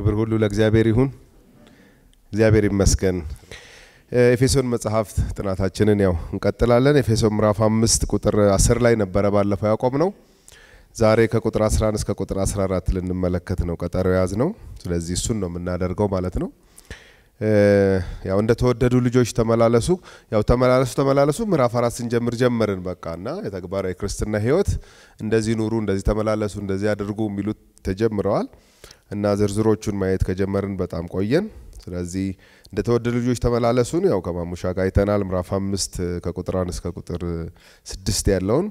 ክብር ሁሉ ለእግዚአብሔር ይሁን። እግዚአብሔር ይመስገን። ኤፌሶን መጽሐፍ ጥናታችንን ያው እንቀጥላለን። ኤፌሶን ምዕራፍ አምስት ቁጥር አስር ላይ ነበረ ባለፈው ያቆም ነው። ዛሬ ከቁጥር 11 እስከ ቁጥር 14 ልንመለከት ነው ቀጠሮ የያዝ ነው። ስለዚህ እሱን ነው የምናደርገው ማለት ነው። ያው እንደ ተወደዱ ልጆች ተመላለሱ። ያው ተመላለሱ ተመላለሱ ምዕራፍ አራት ስንጀምር ጀመርን በቃ እና የተግባራዊ ክርስትና ህይወት እንደዚህ ኑሩ፣ እንደዚህ ተመላለሱ፣ እንደዚህ አድርጉ የሚሉት ተጀምረዋል። እና ዝርዝሮቹን ማየት ከጀመርን በጣም ቆየን። ስለዚህ እንደተወደዱ ልጆች ተመላለሱን ያው ከማሙሻ ጋር አይተናል። ምዕራፍ አምስት ከቁጥር አንድ እስከ ቁጥር ስድስት ያለውን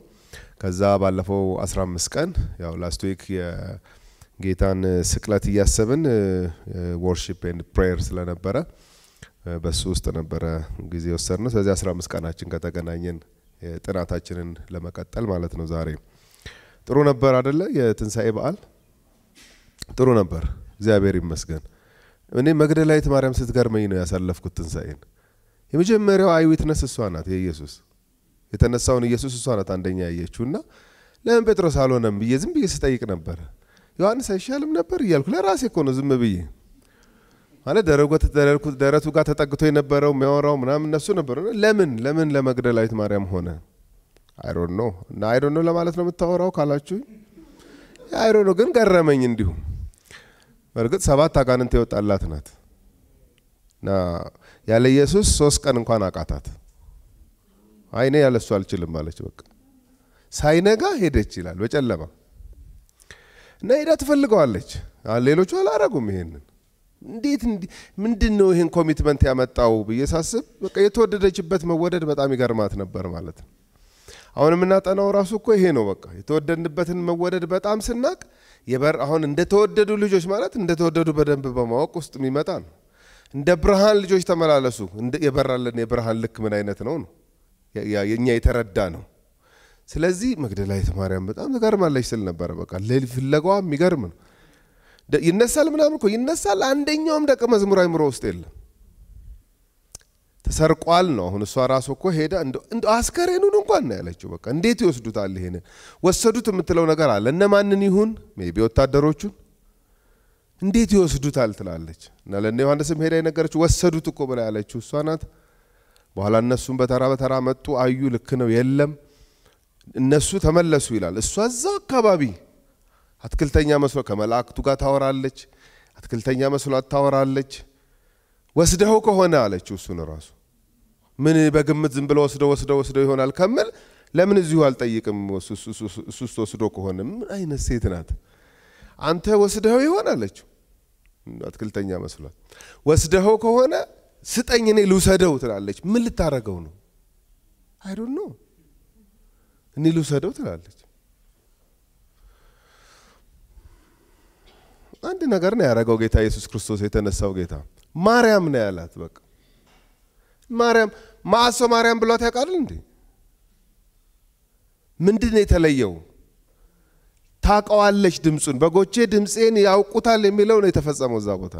ከዛ ባለፈው አምስት ቀን ያው ላስት ዊክ የጌታን ስቅለት እያሰብን ወርሺፕ ኤንድ ፕሬየር ስለነበረ በሱ ውስጥ ነበረ ጊዜ ወሰድ ነው። ስለዚህ አምስት ቀናችን ከተገናኘን ጥናታችንን ለመቀጠል ማለት ነው። ዛሬ ጥሩ ነበር አደለ? የትንሣኤ በዓል ጥሩ ነበር፣ እግዚአብሔር ይመስገን። እኔ መግደላዊት ማርያም ስትገርመኝ ነው ያሳለፍኩት ትንሣኤን። የመጀመሪያው አይዊትነስ እሷ ናት፣ የኢየሱስ የተነሳውን ኢየሱስ እሷ ናት አንደኛ ያየችው እና ለምን ጴጥሮስ አልሆነም ብዬ ዝም ብዬ ስጠይቅ ነበር። ዮሐንስ አይሻልም ነበር እያልኩ ለራሴ እኮ ነው ዝም ብዬ ማለት ደረቱ ጋር ተጠግቶ የነበረው የሚያወራው ምናምን እነሱ ነበሩ። ለምን ለምን ለመግደላዊት ማርያም ሆነ? አይሮን ነው እና አይሮን ነው ለማለት ነው የምታወራው ካላችሁ አይሮን ነው ግን ገረመኝ እንዲሁም በእርግጥ ሰባት አጋንንት የወጣላት ናት ያለ ኢየሱስ ሶስት ቀን እንኳን አቃታት። አይኔ ያለሱ አልችልም አለች። በቃ ሳይነጋ ሄደች ይላል በጨለማ እና ሄዳ ትፈልገዋለች። ሌሎቹ አላረጉም ይሄንን። እንዴት ምንድን ነው ይህን ኮሚትመንት ያመጣው ብዬ ሳስብ በቃ የተወደደችበት መወደድ በጣም ይገርማት ነበር ማለት ነው። አሁን የምናጠናው ራሱ እኮ ይሄ ነው። በቃ የተወደድንበትን መወደድ በጣም ስናቅ የበር አሁን እንደተወደዱ ልጆች ማለት እንደተወደዱ በደንብ በማወቅ ውስጥ የሚመጣ ነው። እንደ ብርሃን ልጆች ተመላለሱ። የበራለን የብርሃን ልክ ምን አይነት ነው ነው የእኛ የተረዳ ነው። ስለዚህ መግደላዊት ማርያም በጣም ትገርማለች ስል ነበረ። በቃ ፍለጋዋ የሚገርም ነው። ይነሳል ምናምን እኮ ይነሳል። አንደኛውም ደቀ መዝሙር አይምሮ ውስጥ የለም። ተሰርቋል ነው። አሁን እሷ ራሱ እኮ ሄዳ እንደ አስከሬኑን እንኳን ነው ያለችው። በቃ እንዴት ይወስዱታል? ይሄንን ወሰዱት የምትለው ነገር አለ። እነማንን ይሁን ሜቢ ወታደሮቹን እንዴት ይወስዱታል ትላለች። እና ለእነ ዮሐንስም ሄዳ የነገረችው ወሰዱት እኮ ብላ ያለችው እሷ ናት። በኋላ እነሱም በተራ በተራ መጡ፣ አዩ፣ ልክ ነው፣ የለም። እነሱ ተመለሱ ይላል። እሷ እዛ አካባቢ አትክልተኛ መስሎ ከመላእክቱ ጋር ታወራለች። አትክልተኛ መስሏት ታወራለች። ወስደው ከሆነ አለችው እሱን ራሱ ምን በግምት ዝም ብሎ ወስደው ወስደው ወስደው ይሆናል ከምል ለምን እዚሁ አልጠይቅም? እሱስ ወስዶ ከሆነ ምን አይነት ሴት ናት? አንተ ወስደኸው ይሆን አለችው። አትክልተኛ መስሏት። ወስደኸው ከሆነ ስጠኝ፣ እኔ ልውሰደው ትላለች። ምን ልታረገው ነው? አይዶን ነው እኔ ልውሰደው ትላለች። አንድ ነገር ነው ያደረገው ጌታ ኢየሱስ ክርስቶስ የተነሳው ጌታ። ማርያም ነው ያላት። በቃ ማርያም ማሶ ማርያም ብሏት ያውቃል እንዴ? ምንድን ነው የተለየው? ታቀዋለች ድምፁን። በጎቼ ድምፄን ያውቁታል የሚለው ነው የተፈጸመው እዛ ቦታ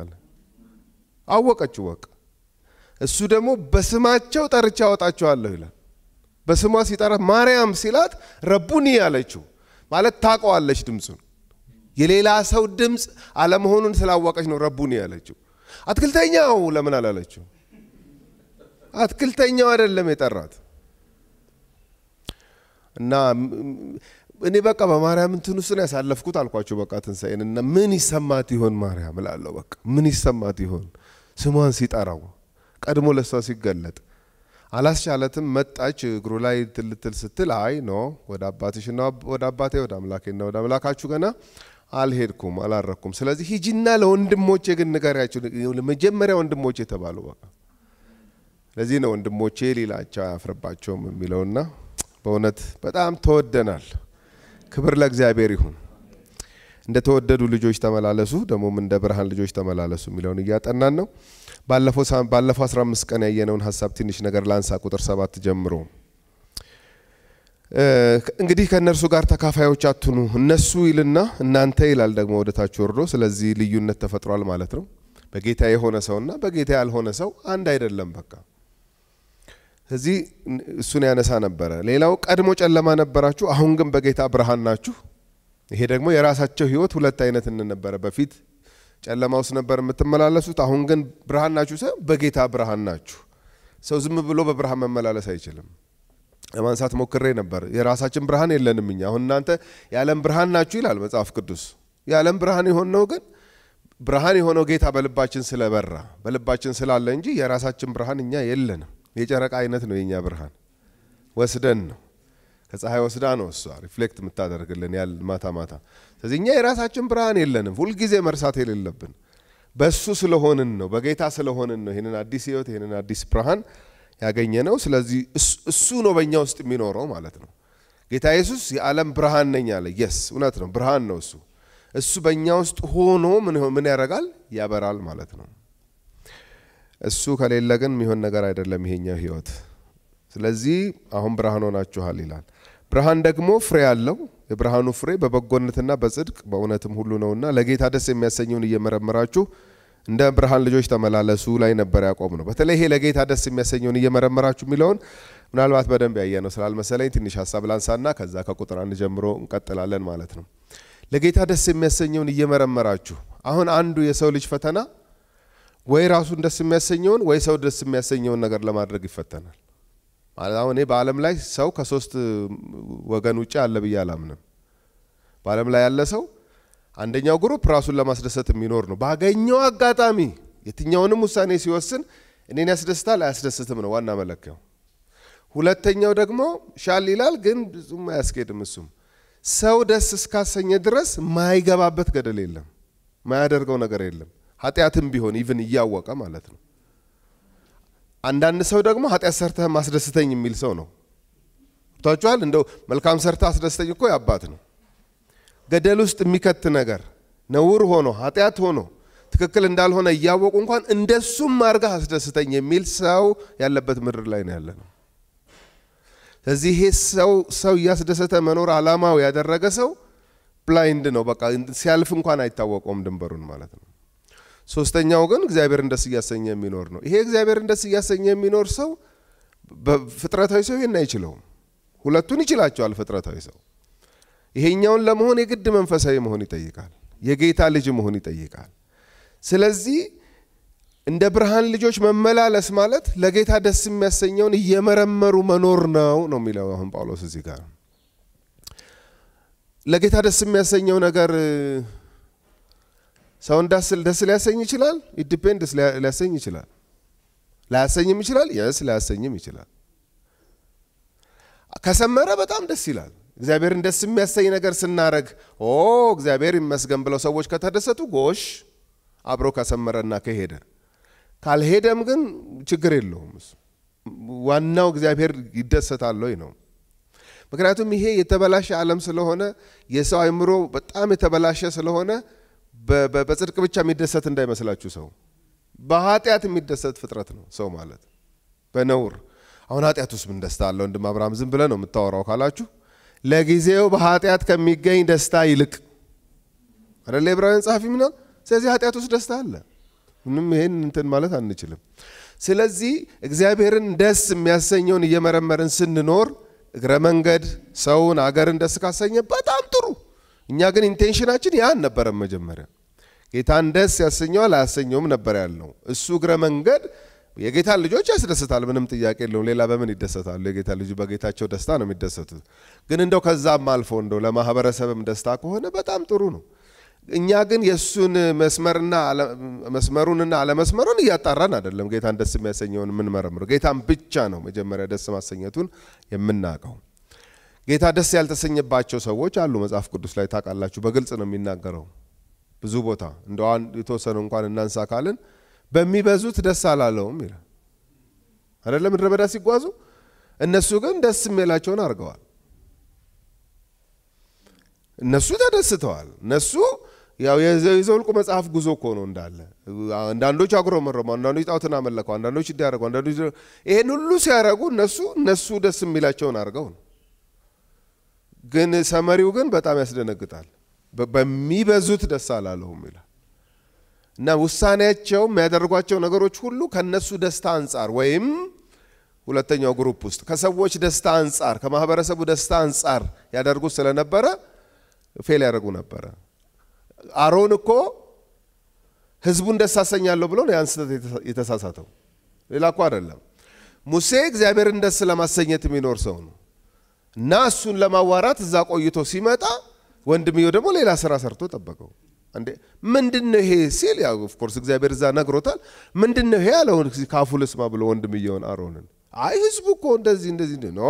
አወቀችው። ወቅ እሱ ደግሞ በስማቸው ጠርቻ አወጣቸዋለሁ ይላል። በስሟ ሲጠራ ማርያም ሲላት ረቡኒ አለችው። ማለት ታቀዋለች ድምፁን። የሌላ ሰው ድምፅ አለመሆኑን ስላወቀች ነው ረቡኒ ያለችው። አትክልተኛው ለምን አላለችው? አትክልተኛው አይደለም የጠራት እና እኔ በቃ በማርያም እንትን ውስጥ ነው ያሳለፍኩት አልኳቸው። በቃ ትንሣኤን እና ምን ይሰማት ይሆን ማርያም እላለሁ። በቃ ምን ይሰማት ይሆን ስሟን ሲጠራው ቀድሞ ለሷ ሲገለጥ አላስቻለትም። መጣች እግሩ ላይ ትልትል ስትል አይ ኖ ወደ አባትሽና ወደ አባቴ ወደ አምላኬና ወደ አምላካችሁ ገና አልሄድኩም አላረኩም። ስለዚህ ሂጂና ለወንድሞቼ ግን ንገሪያቸው። መጀመሪያ ወንድሞቼ የተባሉ በቃ ለዚህ ነው ወንድሞቼ ሌላቸው አያፍርባቸውም የሚለውና በእውነት በጣም ተወደናል። ክብር ለእግዚአብሔር ይሁን። እንደ ተወደዱ ልጆች ተመላለሱ፣ ደግሞም እንደ ብርሃን ልጆች ተመላለሱ የሚለውን እያጠናን ነው። ባለፈው 15 ቀን ያየነውን ሀሳብ ትንሽ ነገር ላንሳ። ቁጥር ሰባት ጀምሮ እንግዲህ ከእነርሱ ጋር ተካፋዮች አትኑ፣ እነሱ ይልና እናንተ ይላል ደግሞ ወደታች ወርዶ። ስለዚህ ልዩነት ተፈጥሯል ማለት ነው። በጌታ የሆነ ሰውና በጌታ ያልሆነ ሰው አንድ አይደለም። በቃ ከዚህ እሱን ያነሳ ነበረ። ሌላው ቀድሞ ጨለማ ነበራችሁ፣ አሁን ግን በጌታ ብርሃን ናችሁ። ይሄ ደግሞ የራሳቸው ህይወት ሁለት አይነት እንነበረ። በፊት ጨለማ ውስጥ ነበር የምትመላለሱት፣ አሁን ግን ብርሃን ናችሁ። በጌታ ብርሃን ናችሁ። ሰው ዝም ብሎ በብርሃን መመላለስ አይችልም። ለማንሳት ሞክሬ ነበር። የራሳችን ብርሃን የለንም እኛ። አሁን እናንተ የዓለም ብርሃን ናችሁ ይላል መጽሐፍ ቅዱስ። የዓለም ብርሃን የሆነው ግን ብርሃን የሆነው ጌታ በልባችን ስለበራ በልባችን ስላለ እንጂ የራሳችን ብርሃን እኛ የለንም። የጨረቃ አይነት ነው የኛ ብርሃን። ወስደን ነው ከፀሐይ ወስዳ ነው እሷ ሪፍሌክት የምታደርግልን ያል ማታ ማታ። ስለዚህ እኛ የራሳችን ብርሃን የለንም። ሁልጊዜ መርሳት የሌለብን በሱ ስለሆንን ነው፣ በጌታ ስለሆንን ነው ይህንን አዲስ ህይወት ይህንን አዲስ ብርሃን ያገኘ ነው። ስለዚህ እሱ ነው በእኛ ውስጥ የሚኖረው ማለት ነው። ጌታ ኢየሱስ የዓለም ብርሃን ነኝ አለ። የስ እውነት ነው፣ ብርሃን ነው እሱ። እሱ በእኛ ውስጥ ሆኖ ምን ያደርጋል? ያበራል ማለት ነው። እሱ ከሌለ ግን የሚሆን ነገር አይደለም ይሄኛው ህይወት። ስለዚህ አሁን ብርሃን ሆናችኋል ይላል። ብርሃን ደግሞ ፍሬ አለው። የብርሃኑ ፍሬ በበጎነትና በጽድቅ በእውነትም ሁሉ ነውና ለጌታ ደስ የሚያሰኘውን እየመረመራችሁ እንደ ብርሃን ልጆች ተመላለሱ ላይ ነበር ያቆም ነው። በተለይ ይሄ ለጌታ ደስ የሚያሰኘውን እየመረመራችሁ የሚለውን ምናልባት በደንብ ያየ ነው ስላልመሰለኝ ትንሽ ሀሳብ ላንሳና ከዛ ከቁጥር አንድ ጀምሮ እንቀጥላለን ማለት ነው። ለጌታ ደስ የሚያሰኘውን እየመረመራችሁ አሁን አንዱ የሰው ልጅ ፈተና ወይ ራሱን ደስ የሚያሰኘውን ወይ ሰው ደስ የሚያሰኘውን ነገር ለማድረግ ይፈተናል። ማለት አሁን እኔ በዓለም ላይ ሰው ከሶስት ወገን ውጭ አለ ብዬ አላምንም። በዓለም ላይ ያለ ሰው አንደኛው ግሩፕ ራሱን ለማስደሰት የሚኖር ነው። ባገኘው አጋጣሚ የትኛውንም ውሳኔ ሲወስን እኔን ያስደስታል አያስደስትም ነው ዋና መለኪያው። ሁለተኛው ደግሞ ሻል ይላል፣ ግን ብዙም አያስኬድም። እሱም ሰው ደስ እስካሰኘ ድረስ ማይገባበት ገደል የለም፣ ማያደርገው ነገር የለም። ኃጢአትም ቢሆን ኢቭን እያወቀ ማለት ነው። አንዳንድ ሰው ደግሞ ኃጢአት ሰርተህ ማስደስተኝ የሚል ሰው ነው። ቷችኋል። እንደው መልካም ሰርተህ አስደስተኝ እኮ ያባት ነው። ገደል ውስጥ የሚከት ነገር ነውር ሆኖ ኃጢአት ሆኖ ትክክል እንዳልሆነ እያወቁ እንኳን እንደሱም አድርገህ አስደስተኝ የሚል ሰው ያለበት ምድር ላይ ነው ያለ ነው። ስለዚህ ይሄ ሰው ሰው እያስደሰተ መኖር አላማው ያደረገ ሰው ብላይንድ ነው። በቃ ሲያልፍ እንኳን አይታወቀውም ድንበሩን ማለት ነው። ሶስተኛው ግን እግዚአብሔርን ደስ እያሰኘ የሚኖር ነው። ይሄ እግዚአብሔርን ደስ እያሰኘ የሚኖር ሰው ፍጥረታዊ ሰው ይህን አይችለውም። ሁለቱን ይችላቸዋል ፍጥረታዊ ሰው። ይሄኛውን ለመሆን የግድ መንፈሳዊ መሆን ይጠይቃል። የጌታ ልጅ መሆን ይጠይቃል። ስለዚህ እንደ ብርሃን ልጆች መመላለስ ማለት ለጌታ ደስ የሚያሰኘውን እየመረመሩ መኖር ነው ነው የሚለው አሁን ጳውሎስ እዚህ ጋር ለጌታ ደስ የሚያሰኘው ነገር ሰውን ደስ ሊያሰኝ ይችላል። ኢዲፔንድስ ሊያሰኝ ይችላል። ላያሰኝም ይችላል። የስ ሊያሰኝም ይችላል። ከሰመረ በጣም ደስ ይላል። እግዚአብሔርን ደስ የሚያሰኝ ነገር ስናረግ ኦ እግዚአብሔር ይመስገን ብለው ሰዎች ከተደሰቱ ጎሽ አብሮ ከሰመረና ከሄደ ካልሄደም ግን ችግር የለውም። ዋናው እግዚአብሔር ይደሰታል ወይ ነው። ምክንያቱም ይሄ የተበላሸ ዓለም ስለሆነ የሰው አይምሮ በጣም የተበላሸ ስለሆነ በጽድቅ ብቻ የሚደሰት እንዳይመስላችሁ ሰው በኃጢአት የሚደሰት ፍጥረት ነው ሰው ማለት በነውር አሁን ኃጢአት ውስጥ ምን ደስታ አለው ወንድም አብርሃም ዝም ብለህ ነው የምታወራው ካላችሁ ለጊዜው በኃጢአት ከሚገኝ ደስታ ይልቅ አደለ ዕብራውያን ጸሐፊ ምናል ስለዚህ ኃጢአት ውስጥ ደስታ አለ ምንም ይሄን እንትን ማለት አንችልም ስለዚህ እግዚአብሔርን ደስ የሚያሰኘውን እየመረመርን ስንኖር እግረ መንገድ ሰውን አገርን ደስ ካሰኘ በጣም ጥሩ እኛ ግን ኢንቴንሽናችን ያ አልነበረም። መጀመሪያ ጌታን ደስ ያሰኘዋል አያሰኘውም ነበር ያለው። እሱ እግረ መንገድ የጌታን ልጆች ያስደስታል፣ ምንም ጥያቄ የለውም። ሌላ በምን ይደሰታሉ? የጌታ ልጅ በጌታቸው ደስታ ነው የሚደሰቱት። ግን እንደው ከዛም አልፎ እንደው ለማህበረሰብም ደስታ ከሆነ በጣም ጥሩ ነው። እኛ ግን የእሱን መስመርና መስመሩንና አለመስመሩን እያጣራን አይደለም። ጌታን ደስ የሚያሰኘውን የምንመረምረው ጌታን ብቻ ነው መጀመሪያ ደስ ማሰኘቱን የምናውቀው። ጌታ ደስ ያልተሰኘባቸው ሰዎች አሉ። መጽሐፍ ቅዱስ ላይ ታውቃላችሁ፣ በግልጽ ነው የሚናገረው ብዙ ቦታ። እንደዋን የተወሰኑ እንኳን እናንሳ ካልን በሚበዙት ደስ አላለውም ይላል አደለ? ምድረ በዳ ሲጓዙ እነሱ ግን ደስ የሚላቸውን አድርገዋል። እነሱ ተደስተዋል። እነሱ ያው የዘውልቁ መጽሐፍ ጉዞ እኮ ነው እንዳለ። አንዳንዶች አጉረመረሙ፣ አንዳንዶች ጣዖትን አመለከው፣ አንዳንዶች እንዲያደርጉ፣ አንዳንዶች ይህን ሁሉ ሲያደርጉ እነሱ እነሱ ደስ የሚላቸውን አድርገው ነው ግን ሰመሪው ግን በጣም ያስደነግጣል። በሚበዙት ደስ አላለሁም ይላል እና ውሳኔያቸው የሚያደርጓቸው ነገሮች ሁሉ ከነሱ ደስታ አንጻር ወይም ሁለተኛው ግሩፕ ውስጥ ከሰዎች ደስታ አንጻር ከማህበረሰቡ ደስታ አንጻር ያደርጉት ስለነበረ ፌል ያደርጉ ነበረ። አሮን እኮ ህዝቡን ደስ አሰኛለሁ ብሎ ነው ያን የተሳሳተው፣ ሌላ እኮ አይደለም። ሙሴ እግዚአብሔርን ደስ ለማሰኘት የሚኖር ሰው ነው። እና እሱን ለማዋራት እዛ ቆይቶ ሲመጣ ወንድምየው ደግሞ ሌላ ስራ ሰርቶ ጠበቀው። እንዴ ምንድን ነው ይሄ ሲል ያው ኮርስ እግዚአብሔር እዛ ነግሮታል። ምንድን ነው ይሄ ያለው ካፉ ልስማ ብሎ ወንድምየውን አሮንን፣ አይ ህዝቡ እኮ እንደዚህ እንደዚህ ኖ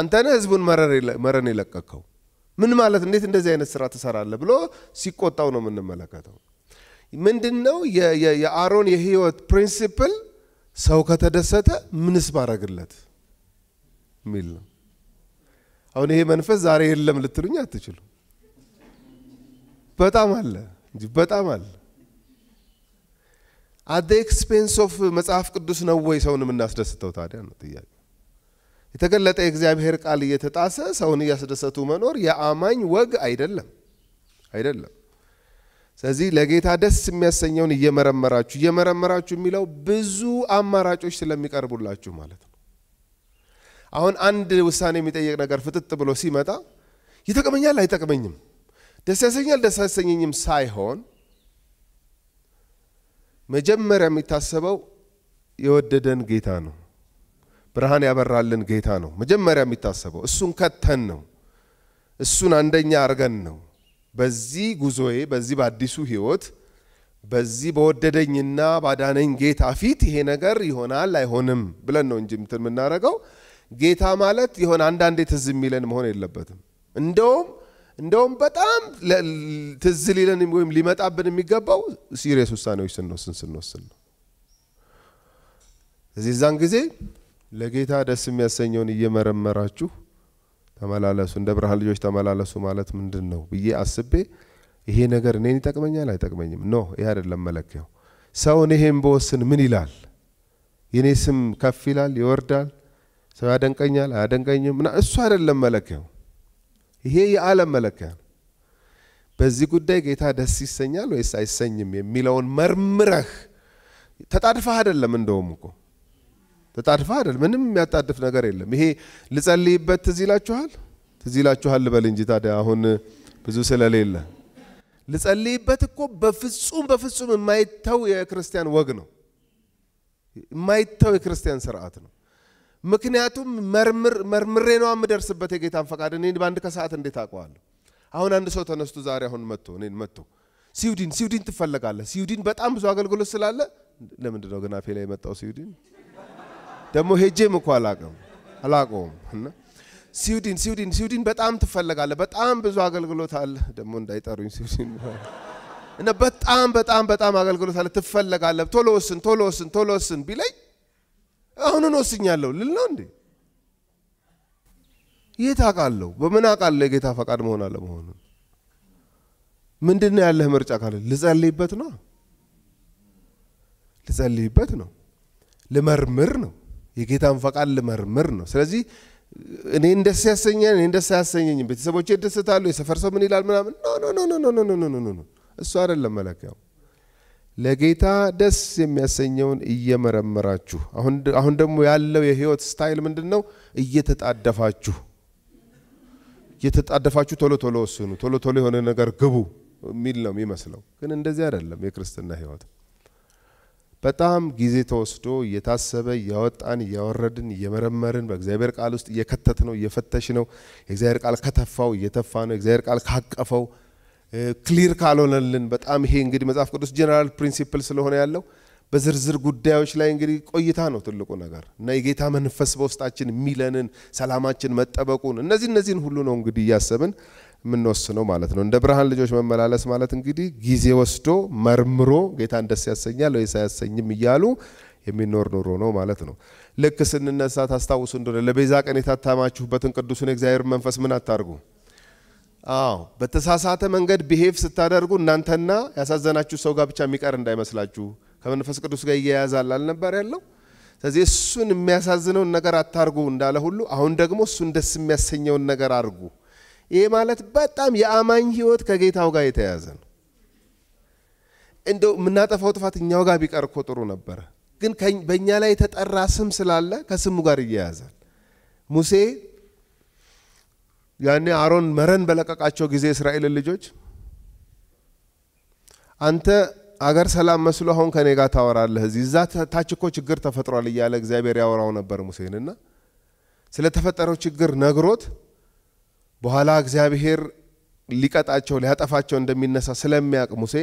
አንተነህ ህዝቡን መረን የለቀከው ምን ማለት እንዴት እንደዚህ አይነት ስራ ትሰራለህ ብሎ ሲቆጣው ነው የምንመለከተው። ምንድን ነው የአሮን የህይወት ፕሪንሲፕል ሰው ከተደሰተ ምንስ ባረግለት የሚል ነው። አሁን ይሄ መንፈስ ዛሬ የለም ልትሉኝ አትችሉ። በጣም አለ እንጂ በጣም አለ። አደ ኤክስፔንስ ኦፍ መጽሐፍ ቅዱስ ነው ወይ ሰውን የምናስደስተው ታዲያ ነው ጥያቄ። የተገለጠ የእግዚአብሔር ቃል እየተጣሰ ሰውን እያስደሰቱ መኖር የአማኝ ወግ አይደለም አይደለም። ስለዚህ ለጌታ ደስ የሚያሰኘውን እየመረመራችሁ እየመረመራችሁ የሚለው ብዙ አማራጮች ስለሚቀርቡላችሁ ማለት ነው። አሁን አንድ ውሳኔ የሚጠይቅ ነገር ፍጥጥ ብሎ ሲመጣ ይጠቅመኛል አይጠቅመኝም፣ ደስ ያሰኛል ደስ ያሰኘኝም ሳይሆን መጀመሪያ የሚታሰበው የወደደን ጌታ ነው። ብርሃን ያበራልን ጌታ ነው መጀመሪያ የሚታሰበው። እሱን ከተን ነው፣ እሱን አንደኛ አርገን ነው። በዚህ ጉዞዬ፣ በዚህ በአዲሱ ህይወት፣ በዚህ በወደደኝና ባዳነኝ ጌታ ፊት ይሄ ነገር ይሆናል አይሆንም ብለን ነው እንጂ ምትን የምናደርገው ጌታ ማለት የሆነ አንዳንዴ ትዝ የሚለን መሆን የለበትም። እንደውም እንደውም በጣም ትዝ ሊለን ወይም ሊመጣብን የሚገባው ሲሪየስ ውሳኔዎች ስንወስን ስንወስን ነው። እዚህ እዛን ጊዜ ለጌታ ደስ የሚያሰኘውን እየመረመራችሁ ተመላለሱ፣ እንደ ብርሃን ልጆች ተመላለሱ ማለት ምንድን ነው ብዬ አስቤ ይሄ ነገር እኔን ይጠቅመኛል አይጠቅመኝም፣ ኖ ይሄ አይደለም መለኪያው። ሰውን ይሄን በወስን ምን ይላል? የእኔ ስም ከፍ ይላል ይወርዳል ሰው ያደንቀኛል አያደንቀኝም፣ ና እሱ አይደለም መለኪያው። ይሄ የዓለም መለኪያ ነው። በዚህ ጉዳይ ጌታ ደስ ይሰኛል ወይስ አይሰኝም የሚለውን መርምረህ ተጣድፈህ አይደለም። እንደውም እኮ ተጣድፈህ አይደለም። ምንም የሚያጣድፍ ነገር የለም። ይሄ ልጸልይበት ትዝ ይላችኋል፣ ትዝ ይላችኋል ልበል እንጂ ታዲያ አሁን ብዙ ስለሌለ ልጸልይበት እኮ በፍጹም በፍጹም የማይተው የክርስቲያን ወግ ነው፣ የማይተው የክርስቲያን ስርዓት ነው። ምክንያቱም መርምሬ ነው የምደርስበት የጌታን ፈቃድ። እኔ በአንድ ከሰዓት እንዴት አውቀዋለሁ? አሁን አንድ ሰው ተነስቶ ዛሬ አሁን መጥቶ እኔን መጥቶ ሲዩዲን ሲዩዲን ትፈለጋለህ፣ ሲዩዲን በጣም ብዙ አገልግሎት ስላለ ለምንድን ነው ግን አፌ ላይ የመጣው ሲዩዲን? ደግሞ ሄጄም እኮ አላቀም አላቀውም እና ሲዩዲን ሲዩዲን ሲዩዲን በጣም ትፈለጋለህ፣ በጣም ብዙ አገልግሎት አለ። ደግሞ እንዳይጠሩኝ ሲዩዲን እና በጣም በጣም በጣም አገልግሎት አለ፣ ትፈለጋለህ፣ ቶሎ ወስን ቶሎ ወስን ቶሎ ወስን ቢለኝ አሁንን ወስኛለሁ ልል ነው እንዴ? የት አውቃለሁ? በምን አውቃለሁ የጌታ ፈቃድ መሆን አለመሆኑን? ምንድን ነው ያለህ ምርጫ ካለ ልጸልይበት ነው ልጸልይበት ነው ልመርምር ነው የጌታን ፈቃድ ልመርምር ነው። ስለዚህ እኔ እንደስ ያሰኛል እኔ እንደስ አያሰኘኝም፣ ቤተሰቦቼ ይደሰታሉ፣ የሰፈር ሰው ምን ይላል ምናምን ኖ ኖ ኖ ኖ ኖ ኖ ኖ እሱ አይደለም መለኪያው። ለጌታ ደስ የሚያሰኘውን እየመረመራችሁ አሁን ደግሞ ያለው የህይወት ስታይል ምንድን ነው? እየተጣደፋችሁ እየተጣደፋችሁ ቶሎ ቶሎ ወስኑ፣ ቶሎ ቶሎ የሆነ ነገር ግቡ የሚል ነው የሚመስለው። ግን እንደዚህ አይደለም የክርስትና ህይወት። በጣም ጊዜ ተወስዶ እየታሰበ እያወጣን እያወረድን እየመረመርን በእግዚአብሔር ቃል ውስጥ እየከተት ነው እየፈተሽ ነው። የእግዚአብሔር ቃል ከተፋው እየተፋ ነው። የእግዚአብሔር ቃል ካቀፈው ክሊር ካልሆነልን በጣም ይሄ እንግዲህ መጽሐፍ ቅዱስ ጀነራል ፕሪንሲፕል ስለሆነ ያለው በዝርዝር ጉዳዮች ላይ እንግዲህ ቆይታ ነው ትልቁ ነገር እና የጌታ መንፈስ በውስጣችን የሚለንን ሰላማችን መጠበቁን እነዚህ እነዚህን ሁሉ ነው እንግዲህ እያሰብን የምንወስነው ማለት ነው። እንደ ብርሃን ልጆች መመላለስ ማለት እንግዲህ ጊዜ ወስዶ መርምሮ ጌታን ደስ ያሰኛል ወይስ አያሰኝም እያሉ የሚኖር ኑሮ ነው ማለት ነው። ልክ ስንነሳ ታስታውሱ እንደሆነ ለቤዛ ቀን የታተማችሁበትን ቅዱሱን የእግዚአብሔር መንፈስ ምን አታርጉ አዎ በተሳሳተ መንገድ ቢሄፍ ስታደርጉ እናንተና ያሳዘናችሁ ሰው ጋር ብቻ የሚቀር እንዳይመስላችሁ ከመንፈስ ቅዱስ ጋር እያያዛል አልነበር ያለው። ስለዚህ እሱን የሚያሳዝነውን ነገር አታርጉ እንዳለ ሁሉ አሁን ደግሞ እሱን ደስ የሚያሰኘውን ነገር አድርጉ። ይሄ ማለት በጣም የአማኝ ህይወት ከጌታው ጋር የተያያዘ ነው። እንደው የምናጠፋው ጥፋት እኛው ጋር ቢቀር እኮ ጥሩ ነበረ፣ ግን በእኛ ላይ የተጠራ ስም ስላለ ከስሙ ጋር እያያዛል። ሙሴ ያኔ አሮን መረን በለቀቃቸው ጊዜ እስራኤልን ልጆች አንተ አገር ሰላም መስሎ አሁን ከኔ ጋር ታወራለህ፣ እዚህ እዛ ታች እኮ ችግር ተፈጥሯል እያለ እግዚአብሔር ያወራው ነበር ሙሴንና ስለተፈጠረው ችግር ነግሮት በኋላ እግዚአብሔር ሊቀጣቸው ሊያጠፋቸው እንደሚነሳ ስለሚያውቅ ሙሴ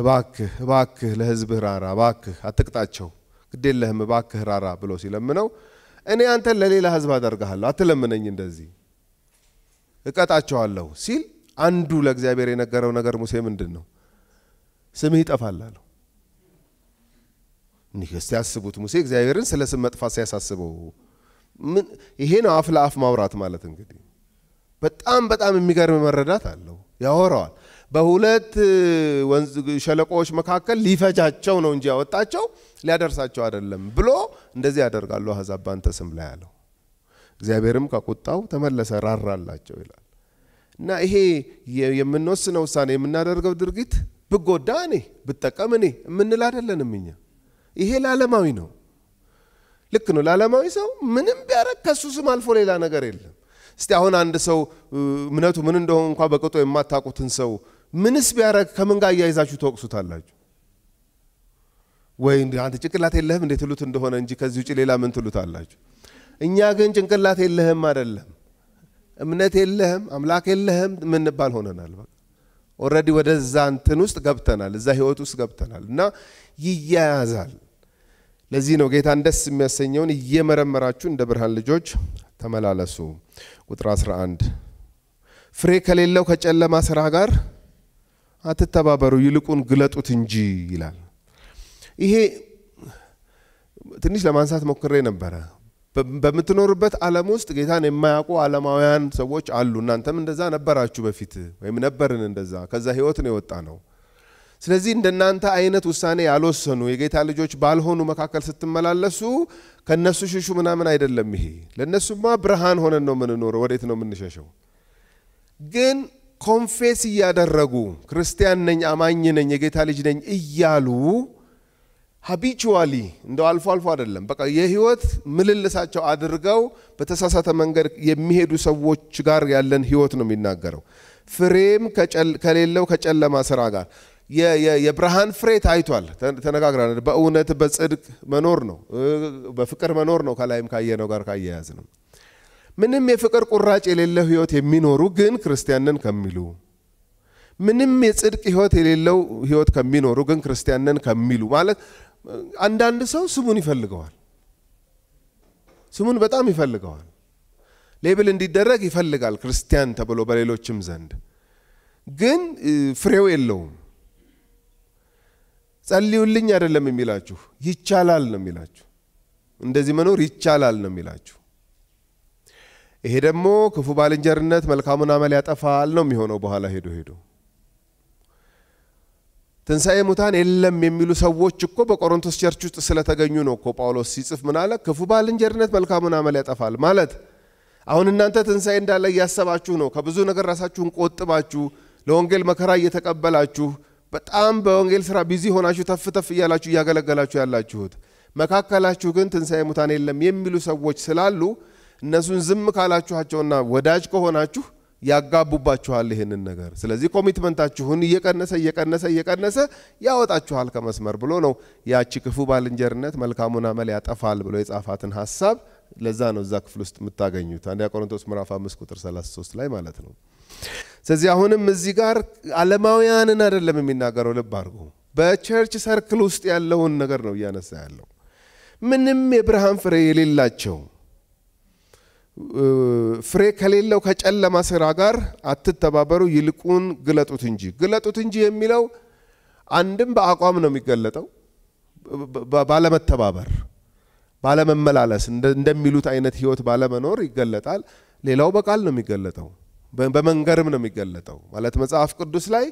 እባክህ እባክህ ለህዝብህ ራራ፣ እባክህ አትቅጣቸው፣ ግዴለህም እባክህ ራራ ብሎ ሲለምነው እኔ አንተን ለሌላ ህዝብ አደርግሃለሁ፣ አትለምነኝ እንደዚህ እቀጣቸዋለሁ ሲል አንዱ ለእግዚአብሔር የነገረው ነገር ሙሴ ምንድን ነው? ስምህ ይጠፋል አለው። እኒህ እስቲ ያስቡት። ሙሴ እግዚአብሔርን ስለ ስም መጥፋት ሲያሳስበው ይሄ ነው አፍ ለአፍ ማውራት ማለት እንግዲህ። በጣም በጣም የሚገርም መረዳት አለው፣ ያወራዋል። በሁለት ወንዝ ሸለቆዎች መካከል ሊፈጃቸው ነው እንጂ ያወጣቸው ሊያደርሳቸው አይደለም ብሎ እንደዚህ ያደርጋሉ አሕዛብ በአንተ ስም ላይ አለው። እግዚአብሔርም ከቁጣው ተመለሰ ራራላቸው ይላል እና ይሄ የምንወስነው ውሳኔ የምናደርገው ድርጊት ብጎዳ እኔ ብጠቀም እኔ የምንል አደለንም እኛ ይሄ ለዓለማዊ ነው ልክ ነው ለዓለማዊ ሰው ምንም ቢያረግ ከሱ ስም አልፎ ሌላ ነገር የለም እስቲ አሁን አንድ ሰው እምነቱ ምን እንደሆነ እንኳ በቅጦ የማታውቁትን ሰው ምንስ ቢያረግ ከምን ጋር እያይዛችሁ ተወቅሱታላችሁ ወይ አንተ ጭንቅላት የለህም እንዴት ትሉት እንደሆነ እንጂ ከዚህ ውጭ ሌላ ምን ትሉት አላችሁ እኛ ግን ጭንቅላት የለህም አይደለም፣ እምነት የለህም፣ አምላክ የለህም ምንባል ሆነናል። ኦልሬዲ ወደዛ እንትን ውስጥ ገብተናል፣ እዛ ህይወት ውስጥ ገብተናል እና ይያያዛል። ለዚህ ነው ጌታን ደስ የሚያሰኘውን እየመረመራችሁ እንደ ብርሃን ልጆች ተመላለሱ። ቁጥር 11 ፍሬ ከሌለው ከጨለማ ስራ ጋር አትተባበሩ፣ ይልቁን ግለጡት እንጂ ይላል። ይሄ ትንሽ ለማንሳት ሞክሬ ነበረ። በምትኖርበት ዓለም ውስጥ ጌታን የማያውቁ ዓለማውያን ሰዎች አሉ። እናንተም እንደዛ ነበራችሁ በፊት ወይም ነበርን እንደዛ። ከዛ ህይወት ነው የወጣ ነው። ስለዚህ እንደናንተ አይነት ውሳኔ ያልወሰኑ የጌታ ልጆች ባልሆኑ መካከል ስትመላለሱ ከነሱ ሽሹ ምናምን አይደለም። ይሄ ለእነሱማ ብርሃን ሆነን ነው የምንኖረው። ወዴት ነው የምንሸሸው? ግን ኮንፌስ እያደረጉ ክርስቲያን ነኝ፣ አማኝ ነኝ፣ የጌታ ልጅ ነኝ እያሉ ሀቢቹዋሊ እንደው አልፎ አልፎ አይደለም፣ በቃ የህይወት ምልልሳቸው አድርገው በተሳሳተ መንገድ የሚሄዱ ሰዎች ጋር ያለን ህይወት ነው የሚናገረው። ፍሬም ከሌለው ከጨለማ ስራ ጋር የብርሃን ፍሬ ታይቷል፣ ተነጋግረናል። በእውነት በጽድቅ መኖር ነው፣ በፍቅር መኖር ነው። ከላይም ካየነው ጋር ካያያዝ ነው። ምንም የፍቅር ቁራጭ የሌለው ህይወት የሚኖሩ ግን ክርስቲያንን ከሚሉ ምንም የጽድቅ ህይወት የሌለው ህይወት ከሚኖሩ ግን ክርስቲያንን ከሚሉ ማለት አንዳንድ ሰው ስሙን ይፈልገዋል። ስሙን በጣም ይፈልገዋል። ሌብል እንዲደረግ ይፈልጋል ክርስቲያን ተብሎ በሌሎችም ዘንድ ግን ፍሬው የለውም። ጸልዩልኝ አይደለም የሚላችሁ፣ ይቻላል ነው የሚላችሁ። እንደዚህ መኖር ይቻላል ነው የሚላችሁ። ይሄ ደግሞ ክፉ ባልንጀርነት መልካሙን አመል ያጠፋል ነው የሚሆነው በኋላ ሄዶ ሄዶ ትንሣኤ ሙታን የለም የሚሉ ሰዎች እኮ በቆሮንቶስ ቸርች ውስጥ ስለተገኙ ነው እኮ ጳውሎስ ሲጽፍ ምን አለ? ክፉ ባልንጀርነት መልካሙን አመል ያጠፋል ማለት። አሁን እናንተ ትንሣኤ እንዳለ እያሰባችሁ ነው። ከብዙ ነገር ራሳችሁን ቆጥባችሁ ለወንጌል መከራ እየተቀበላችሁ በጣም በወንጌል ስራ ቢዚ ሆናችሁ ተፍ ተፍ እያላችሁ እያገለገላችሁ ያላችሁት፣ መካከላችሁ ግን ትንሣኤ ሙታን የለም የሚሉ ሰዎች ስላሉ እነሱን ዝም ካላችኋቸውና ወዳጅ ከሆናችሁ ያጋቡባችኋል ይህንን ነገር። ስለዚህ ኮሚትመንታችሁን እየቀነሰ እየቀነሰ እየቀነሰ ያወጣችኋል ከመስመር ብሎ ነው ያቺ ክፉ ባልንጀርነት መልካሙን አመል ያጠፋል ብሎ የጻፋትን ሀሳብ ለዛ ነው እዛ ክፍል ውስጥ የምታገኙት አንደኛ ቆሮንቶስ ምዕራፍ 5 ቁጥር 33 ላይ ማለት ነው። ስለዚህ አሁንም እዚህ ጋር ዓለማውያንን አይደለም የሚናገረው፣ ልብ አድርጎ በቸርች ሰርክል ውስጥ ያለውን ነገር ነው እያነሳ ያለው ምንም የብርሃን ፍሬ የሌላቸው ፍሬ ከሌለው ከጨለማ ስራ ጋር አትተባበሩ፣ ይልቁን ግለጡት እንጂ። ግለጡት እንጂ የሚለው አንድም በአቋም ነው የሚገለጠው፣ ባለመተባበር፣ ባለመመላለስ፣ እንደሚሉት አይነት ህይወት ባለመኖር ይገለጣል። ሌላው በቃል ነው የሚገለጠው፣ በመንገርም ነው የሚገለጠው። ማለት መጽሐፍ ቅዱስ ላይ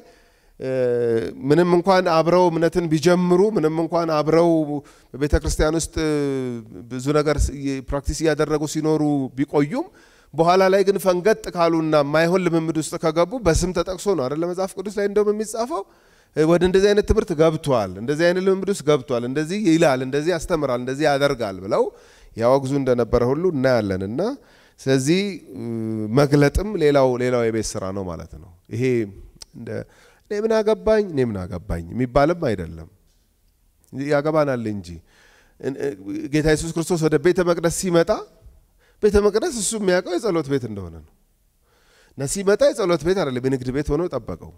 ምንም እንኳን አብረው እምነትን ቢጀምሩ ምንም እንኳን አብረው በቤተ ክርስቲያን ውስጥ ብዙ ነገር ፕራክቲስ እያደረጉ ሲኖሩ ቢቆዩም በኋላ ላይ ግን ፈንገጥ ካሉና ማይሆን ልምምድ ውስጥ ከገቡ በስም ተጠቅሶ ነው አደለ መጽሐፍ ቅዱስ ላይ እንደውም የሚጻፈው ወደ እንደዚህ አይነት ትምህርት ገብቷል፣ እንደዚህ አይነት ልምምድ ውስጥ ገብቷል፣ እንደዚህ ይላል፣ እንደዚህ ያስተምራል፣ እንደዚህ ያደርጋል ብለው ያወግዙ እንደነበረ ሁሉ እናያለን እና ስለዚህ መግለጥም ሌላው ሌላው የቤት ስራ ነው ማለት ነው ይሄ እኔ ምን አገባኝ እኔ ምን አገባኝ የሚባልም አይደለም። ያገባናል እንጂ ጌታ ኢየሱስ ክርስቶስ ወደ ቤተ መቅደስ ሲመጣ ቤተ መቅደስ እሱ የሚያውቀው የጸሎት ቤት እንደሆነ ነው እና ሲመጣ የጸሎት ቤት አይደለም የንግድ ቤት ሆኖ ጠበቀው።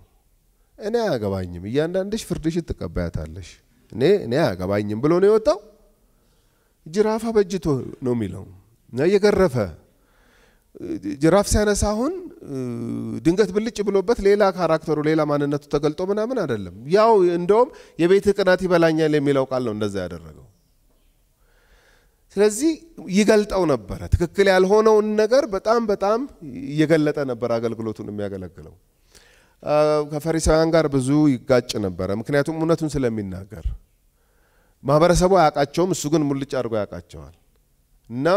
እኔ አያገባኝም፣ እያንዳንድሽ ፍርድሽን ትቀበያታለሽ፣ እኔ እኔ አያገባኝም ብሎ ነው የወጣው። ጅራፋ በእጅቶ ነው የሚለው እና እየገረፈ ጅራፍ ሲያነሳ አሁን ድንገት ብልጭ ብሎበት ሌላ ካራክተሩ ሌላ ማንነቱ ተገልጦ ምናምን አይደለም። ያው እንደውም የቤት ቅናት ይበላኛል የሚለው ቃል ነው እንደዛ ያደረገው። ስለዚህ ይገልጠው ነበረ። ትክክል ያልሆነውን ነገር በጣም በጣም እየገለጠ ነበር አገልግሎቱን የሚያገለግለው። ከፈሪሳውያን ጋር ብዙ ይጋጭ ነበረ፣ ምክንያቱም እውነቱን ስለሚናገር ማህበረሰቡ አያውቃቸውም፣ እሱ ግን ሙልጭ አድርጎ ያውቃቸዋል እና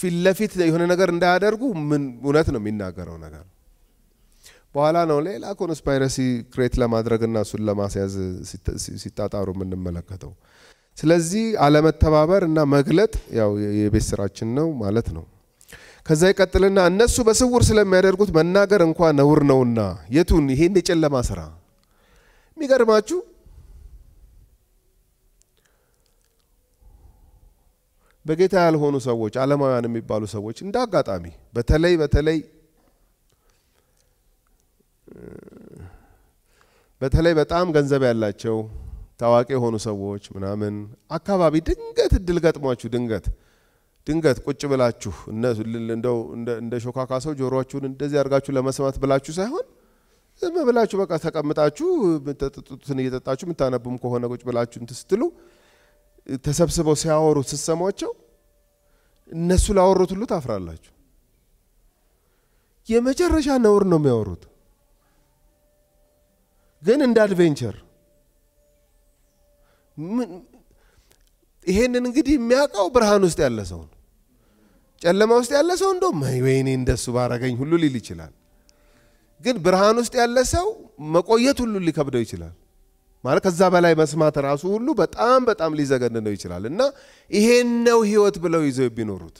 ፊት ለፊት የሆነ ነገር እንዳያደርጉ ምን እውነት ነው የሚናገረው ነገር በኋላ ነው ሌላ ኮንስፓይረሲ ክሬት ለማድረግና እሱን ለማስያዝ ሲጣጣሩ የምንመለከተው። ስለዚህ አለመተባበር እና መግለጥ ያው የቤት ስራችን ነው ማለት ነው። ከዛ ይቀጥልና እነሱ በስውር ስለሚያደርጉት መናገር እንኳ ነውር ነውና የቱን ይሄን የጨለማ ስራ የሚገርማችሁ በጌታ ያልሆኑ ሰዎች አለማውያን የሚባሉ ሰዎች እንደ አጋጣሚ በተለይ በተለይ በተለይ በጣም ገንዘብ ያላቸው ታዋቂ የሆኑ ሰዎች ምናምን አካባቢ ድንገት እድል ገጥሟችሁ ድንገት ድንገት ቁጭ ብላችሁ እንደው እንደ ሾካካ ሰው ጆሮችሁን እንደዚህ አድርጋችሁ ለመስማት ብላችሁ ሳይሆን ዝም ብላችሁ በቃ ተቀምጣችሁ ተጠጡትን እየጠጣችሁ የምታነቡም ከሆነ ቁጭ ብላችሁ ስትሉ ተሰብስበው ሲያወሩ ስትሰሟቸው እነሱ ላወሩት ሁሉ ታፍራላችሁ። የመጨረሻ ነውር ነው የሚያወሩት፣ ግን እንደ አድቬንቸር ይሄንን እንግዲህ የሚያውቀው ብርሃን ውስጥ ያለ ሰው ነው። ጨለማ ውስጥ ያለ ሰው እንደ ወይኔ እንደሱ ባረገኝ ሁሉ ሊል ይችላል። ግን ብርሃን ውስጥ ያለ ሰው መቆየት ሁሉ ሊከብደው ይችላል። ማለት ከዛ በላይ መስማት ራሱ ሁሉ በጣም በጣም ሊዘገን ነው ይችላል እና ይሄን ነው ህይወት ብለው ይዘው ቢኖሩት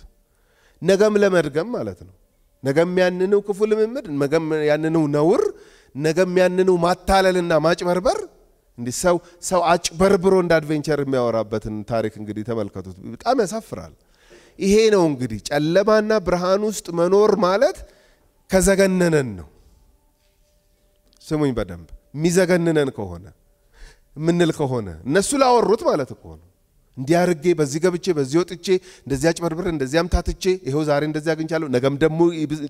ነገም ለመድገም ማለት ነው። ነገም ያንንው ክፉ ልምምድ፣ ነገም ያንንው ነውር፣ ነገም ያንንው ማታለልና ማጭበርበር እንዲህ ሰው ሰው አጭበርብሮ እንደ አድቬንቸር የሚያወራበትን ታሪክ እንግዲህ ተመልከቱት። በጣም ያሳፍራል። ይሄ ነው እንግዲህ ጨለማና ብርሃን ውስጥ መኖር ማለት ከዘገነነን ነው። ስሙኝ በደንብ የሚዘገንነን ከሆነ ምንል ከሆነ እነሱ ላወሩት ማለት እኮ ነው። እንዲህ አርጌ በዚህ ገብቼ በዚህ ወጥቼ እንደዚህ አጭበርብሬ እንደዚህ አምታትቼ ይኸው ዛሬ እንደዚህ አግኝቻለሁ፣ ነገም ደግሞ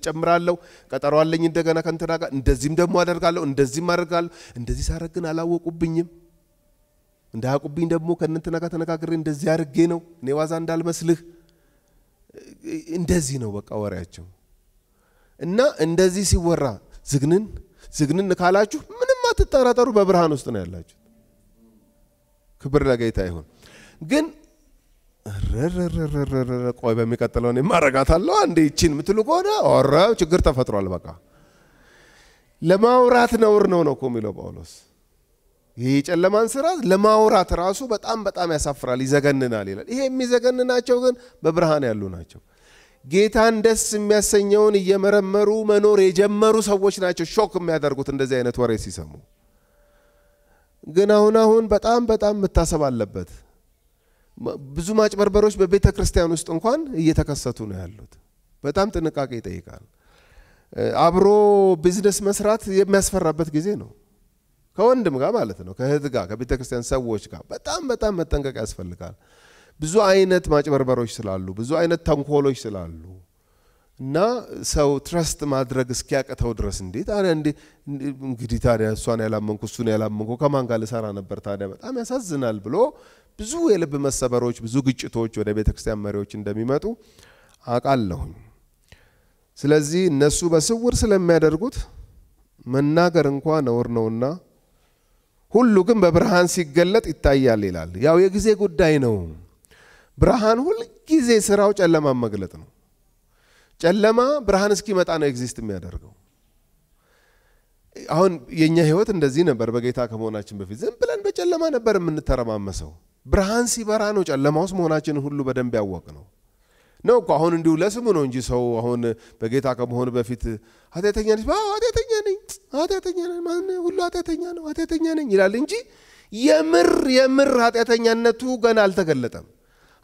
ጨምራለሁ፣ ቀጠሮ አለኝ እንደገና ከንትና ጋር እንደዚህም ደግሞ አደርጋለሁ፣ እንደዚህም አደርጋለሁ። እንደዚህ ሳረግ ግን አላወቁብኝም። እንዳያውቁብኝ ደግሞ ከእንትና ጋር ተነጋግሬ እንደዚህ አርጌ ነው እኔ ዋዛ እንዳልመስልህ። እንደዚህ ነው በቃ ወሬያቸው እና እንደዚህ ሲወራ ዝግንን ዝግንን ካላችሁ ምንም አትጠራጠሩ፣ በብርሃን ውስጥ ነው ያላችሁ። ክብር ለጌታ ይሁን። ግን ቆይ በሚቀጥለው እኔ ማረጋታለሁ አንድ ይችን የምትሉ ከሆነ ኧረ ችግር ተፈጥሯል። በቃ ለማውራት ነውር ነው ነው እኮ የሚለው ጳውሎስ። ይህ ጨለማን ስራ ለማውራት ራሱ በጣም በጣም ያሳፍራል፣ ይዘገንናል ይላል። ይሄ የሚዘገንናቸው ግን በብርሃን ያሉ ናቸው። ጌታን ደስ የሚያሰኘውን እየመረመሩ መኖር የጀመሩ ሰዎች ናቸው ሾክ የሚያደርጉት እንደዚህ አይነት ወሬ ሲሰሙ። ግን አሁን አሁን በጣም በጣም መታሰብ አለበት። ብዙ ማጭበርበሮች በቤተ ክርስቲያን ውስጥ እንኳን እየተከሰቱ ነው ያሉት። በጣም ጥንቃቄ ይጠይቃል። አብሮ ቢዝነስ መስራት የሚያስፈራበት ጊዜ ነው። ከወንድም ጋር ማለት ነው፣ ከእህት ጋር፣ ከቤተ ክርስቲያን ሰዎች ጋር በጣም በጣም መጠንቀቅ ያስፈልጋል። ብዙ አይነት ማጭበርበሮች ስላሉ፣ ብዙ አይነት ተንኮሎች ስላሉ እና ሰው ትረስት ማድረግ እስኪያቅተው ድረስ እንዴ ታዲያ እንዴ እንግዲህ ታዲያ እሷን ያላመንኩ እሱን ያላመንኩ ከማን ጋር ልሰራ ነበር ታዲያ በጣም ያሳዝናል ብሎ ብዙ የልብ መሰበሮች፣ ብዙ ግጭቶች ወደ ቤተ ክርስቲያን መሪዎች እንደሚመጡ አቃለሁኝ ስለዚህ እነሱ በስውር ስለሚያደርጉት መናገር እንኳ ነውር ነውና ሁሉ ግን በብርሃን ሲገለጥ ይታያል ይላል። ያው የጊዜ ጉዳይ ነው። ብርሃን ሁልጊዜ ስራው ጨለማ መግለጥ ነው። ጨለማ ብርሃን እስኪመጣ ነው ኤግዚስት የሚያደርገው። አሁን የእኛ ህይወት እንደዚህ ነበር። በጌታ ከመሆናችን በፊት ዝም ብለን በጨለማ ነበር የምንተረማመሰው። ብርሃን ሲበራ ነው ጨለማ ውስጥ መሆናችንን ሁሉ በደንብ ያወቅ ነው ነው እኮ አሁን እንዲሁ ለስሙ ነው እንጂ ሰው አሁን በጌታ ከመሆን በፊት ኃጢአተኛ ነች ኃጢአተኛ ነኝ ኃጢአተኛ ነኝ ማን ሁሉ ኃጢአተኛ ነው ኃጢአተኛ ነኝ ይላል እንጂ የምር የምር ኃጢአተኛነቱ ገና አልተገለጠም።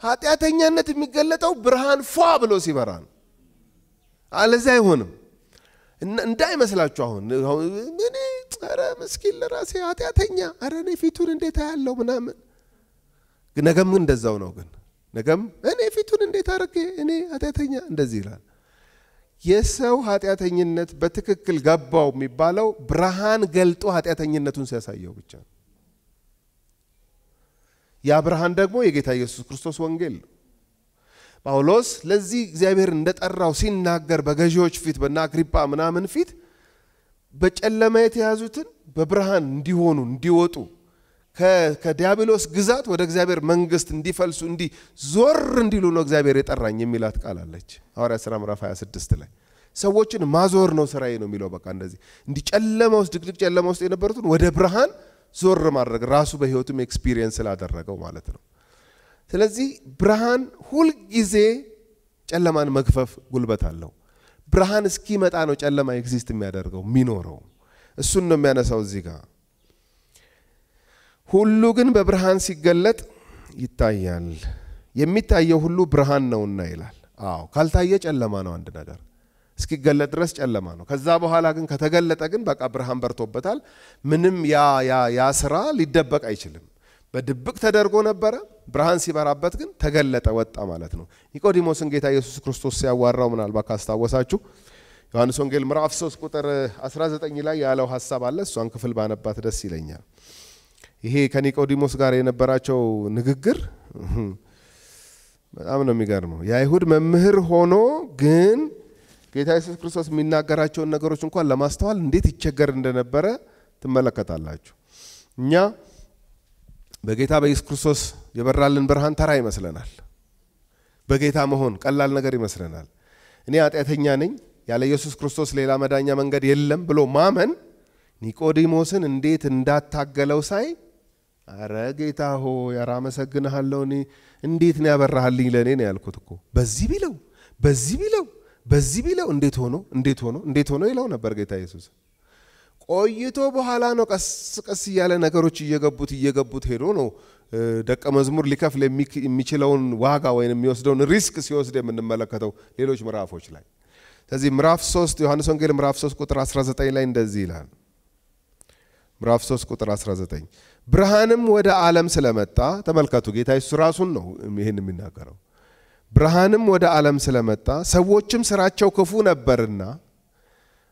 ኃጢአተኛነት የሚገለጠው ብርሃን ፏ ብሎ ሲበራ ነው። አለዚያ አይሆንም። እንዳይመስላችሁ አሁን እኔ ጸረ ምስኪን ለራሴ ኃጢአተኛ፣ ኧረ እኔ ፊቱን እንዴት አያለው ምናምን። ነገም እንደዛው ነው። ግን ነገም እኔ ፊቱን እንዴት አድርጌ እኔ ኃጢአተኛ እንደዚህ ይላል። የሰው ኃጢአተኝነት በትክክል ገባው የሚባለው ብርሃን ገልጦ ኃጢአተኝነቱን ሲያሳየው ብቻ ነው። ያ ብርሃን ደግሞ የጌታ ኢየሱስ ክርስቶስ ወንጌል ነው። ጳውሎስ ለዚህ እግዚአብሔር እንደጠራው ሲናገር በገዢዎች ፊት በና አግሪጳ ምናምን ፊት በጨለማ የተያዙትን በብርሃን እንዲሆኑ እንዲወጡ ከዲያብሎስ ግዛት ወደ እግዚአብሔር መንግስት እንዲፈልሱ እንዲህ ዞር እንዲሉ ነው እግዚአብሔር የጠራኝ የሚላት ቃል አለች ሐዋርያ ሥራ ምዕራፍ 26 ላይ ሰዎችን ማዞር ነው ስራዬ ነው የሚለው በቃ እንደዚህ እንዲህ ጨለማ ውስጥ ድቅድቅ ጨለማ ውስጥ የነበሩትን ወደ ብርሃን ዞር ማድረግ ራሱ በህይወቱም ኤክስፒሪየንስ ስላደረገው ማለት ነው ስለዚህ ብርሃን ሁልጊዜ ጨለማን መግፈፍ ጉልበት አለው። ብርሃን እስኪመጣ ነው ጨለማ ኤግዚስት የሚያደርገው የሚኖረው። እሱን ነው የሚያነሳው እዚህ ጋር። ሁሉ ግን በብርሃን ሲገለጥ ይታያል፣ የሚታየው ሁሉ ብርሃን ነውና ይላል። አዎ ካልታየ ጨለማ ነው አንድ ነገር እስኪገለጥ ድረስ ጨለማ ነው። ከዛ በኋላ ግን ከተገለጠ ግን በቃ ብርሃን በርቶበታል። ምንም ያ ያ ያ ስራ ሊደበቅ አይችልም። በድብቅ ተደርጎ ነበረ። ብርሃን ሲበራበት ግን ተገለጠ፣ ወጣ ማለት ነው። ኒቆዲሞስን ጌታ ኢየሱስ ክርስቶስ ሲያዋራው ምናልባት ካስታወሳችሁ ዮሐንስ ወንጌል ምዕራፍ 3 ቁጥር 19 ላይ ያለው ሀሳብ አለ። እሷን ክፍል ባነባት ደስ ይለኛል። ይሄ ከኒቆዲሞስ ጋር የነበራቸው ንግግር በጣም ነው የሚገርመው። የአይሁድ መምህር ሆኖ ግን ጌታ ኢየሱስ ክርስቶስ የሚናገራቸውን ነገሮች እንኳን ለማስተዋል እንዴት ይቸገር እንደነበረ ትመለከታላችሁ። እኛ በጌታ በኢየሱስ ክርስቶስ የበራልን ብርሃን ተራ ይመስለናል። በጌታ መሆን ቀላል ነገር ይመስለናል። እኔ ኃጢአተኛ ነኝ፣ ያለ ኢየሱስ ክርስቶስ ሌላ መዳኛ መንገድ የለም ብሎ ማመን ኒቆዲሞስን እንዴት እንዳታገለው ሳይ አረ ጌታ ሆ አረ አመሰግንሃለሁ፣ እኔ እንዴት ነው ያበራሃልኝ ለእኔ ነው ያልኩት እኮ በዚህ ቢለው በዚህ ቢለው በዚህ ቢለው እንዴት ሆኖ እንዴት ሆኖ እንዴት ሆኖ ይለው ነበር ጌታ ኢየሱስ። ቆይቶ በኋላ ነው ቀስ ቀስ እያለ ነገሮች እየገቡት እየገቡት ሄዶ ነው ደቀ መዝሙር ሊከፍል የሚችለውን ዋጋ ወይም የሚወስደውን ሪስክ ሲወስድ የምንመለከተው ሌሎች ምዕራፎች ላይ። ስለዚህ ምዕራፍ 3 ዮሐንስ ወንጌል ምዕራፍ 3 ቁጥር 19 ላይ እንደዚህ ይላል። ምዕራፍ 3 ቁጥር 19 ብርሃንም ወደ ዓለም ስለመጣ ተመልከቱ፣ ጌታ ኢየሱስ ራሱን ነው ይህን የሚናገረው። ብርሃንም ወደ ዓለም ስለመጣ ሰዎችም ስራቸው ክፉ ነበርና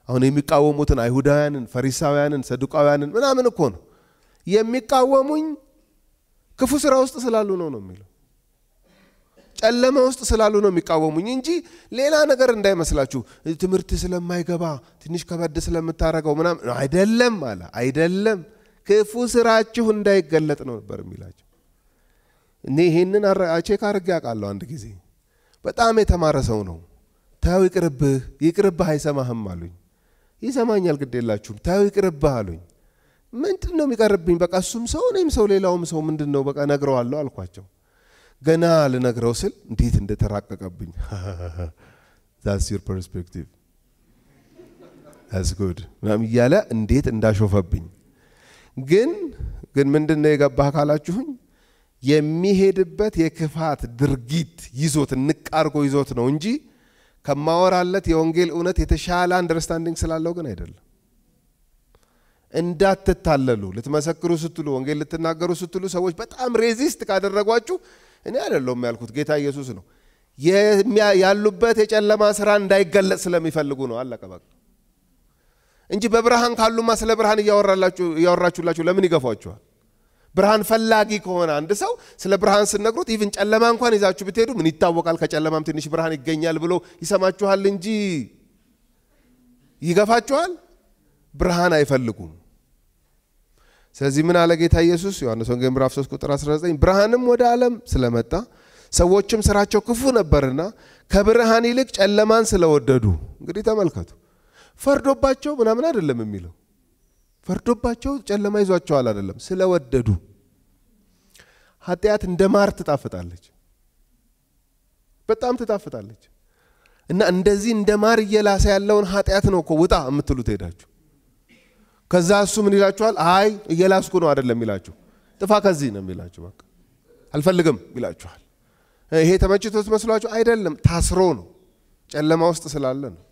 አሁን የሚቃወሙትን አይሁዳውያንን፣ ፈሪሳውያንን፣ ሰዱቃውያንን ምናምን እኮ ነው የሚቃወሙኝ ክፉ ስራ ውስጥ ስላሉ ነው ነው የሚለው ጨለማ ውስጥ ስላሉ ነው የሚቃወሙኝ እንጂ ሌላ ነገር እንዳይመስላችሁ ትምህርት ስለማይገባ ትንሽ ከበድ ስለምታረገው ምናምን አይደለም አለ። አይደለም ክፉ ስራችሁ እንዳይገለጥ ነው ነበር የሚላቸው። እኔ ይህንን አቼክ አድርጌ አውቃለሁ። አንድ ጊዜ በጣም የተማረ ሰው ነው። ተው ይቅርብህ፣ ይቅርብህ አይሰማህም አሉኝ። ይሰማኛል፣ ግድ የላችሁም ታዩ ይቅርብህ አሉኝ። ምንድን ነው የሚቀርብኝ? በቃ እሱም ሰው እኔም ሰው ሌላውም ሰው ምንድን ነው በቃ ነግረዋለሁ አልኳቸው። ገና ልነግረው ስል እንዴት እንደተራቀቀብኝ ዛስ ዩር ፐርስፔክቲቭ አስጉድ ምናምን እያለ እንዴት እንዳሾፈብኝ ግን ግን ምንድን ነው የገባህ ካላችሁኝ የሚሄድበት የክፋት ድርጊት ይዞት እንቃርጎ ይዞት ነው እንጂ ከማወራለት የወንጌል እውነት የተሻለ አንደርስታንዲንግ ስላለው ግን አይደለም። እንዳትታለሉ ልትመሰክሩ ስትሉ ወንጌል ልትናገሩ ስትሉ ሰዎች በጣም ሬዚስት ካደረጓችሁ እኔ አይደለሁም ያልኩት ጌታ ኢየሱስ ነው። ያሉበት የጨለማ ስራ እንዳይገለጽ ስለሚፈልጉ ነው። አለቀ በቃ። እንጂ በብርሃን ካሉማ ስለ ብርሃን እያወራችሁላችሁ ለምን ይገፏችኋል? ብርሃን ፈላጊ ከሆነ አንድ ሰው ስለ ብርሃን ስነግሩት ኢቭን ጨለማ እንኳን ይዛችሁ ብትሄዱ ምን ይታወቃል፣ ከጨለማም ትንሽ ብርሃን ይገኛል ብሎ ይሰማችኋል እንጂ ይገፋችኋል። ብርሃን አይፈልጉም። ስለዚህ ምን አለ ጌታ ኢየሱስ ዮሐንስ ወንጌል ምዕራፍ 3 ቁጥር 19 ብርሃንም ወደ ዓለም ስለመጣ ሰዎችም ስራቸው ክፉ ነበርና ከብርሃን ይልቅ ጨለማን ስለወደዱ። እንግዲህ ተመልከቱ፣ ፈርዶባቸው ምናምን አይደለም የሚለው ፈርዶባቸው ጨለማ ይዟቸዋል አይደለም፣ ስለወደዱ። ኃጢአት እንደ ማር ትጣፍጣለች፣ በጣም ትጣፍጣለች። እና እንደዚህ እንደ ማር እየላሰ ያለውን ኃጢአት ነው እኮ ውጣ የምትሉ ሄዳችሁ። ከዛ እሱ ምን ይላችኋል? አይ እየላስኩ ነው አይደለም ይላችሁ፣ ጥፋ ከዚህ ነው የሚላችሁ። በቃ አልፈልግም ይላችኋል። ይሄ ተመችቶት መስሏችሁ አይደለም፣ ታስሮ ነው ጨለማ ውስጥ ስላለ ነው።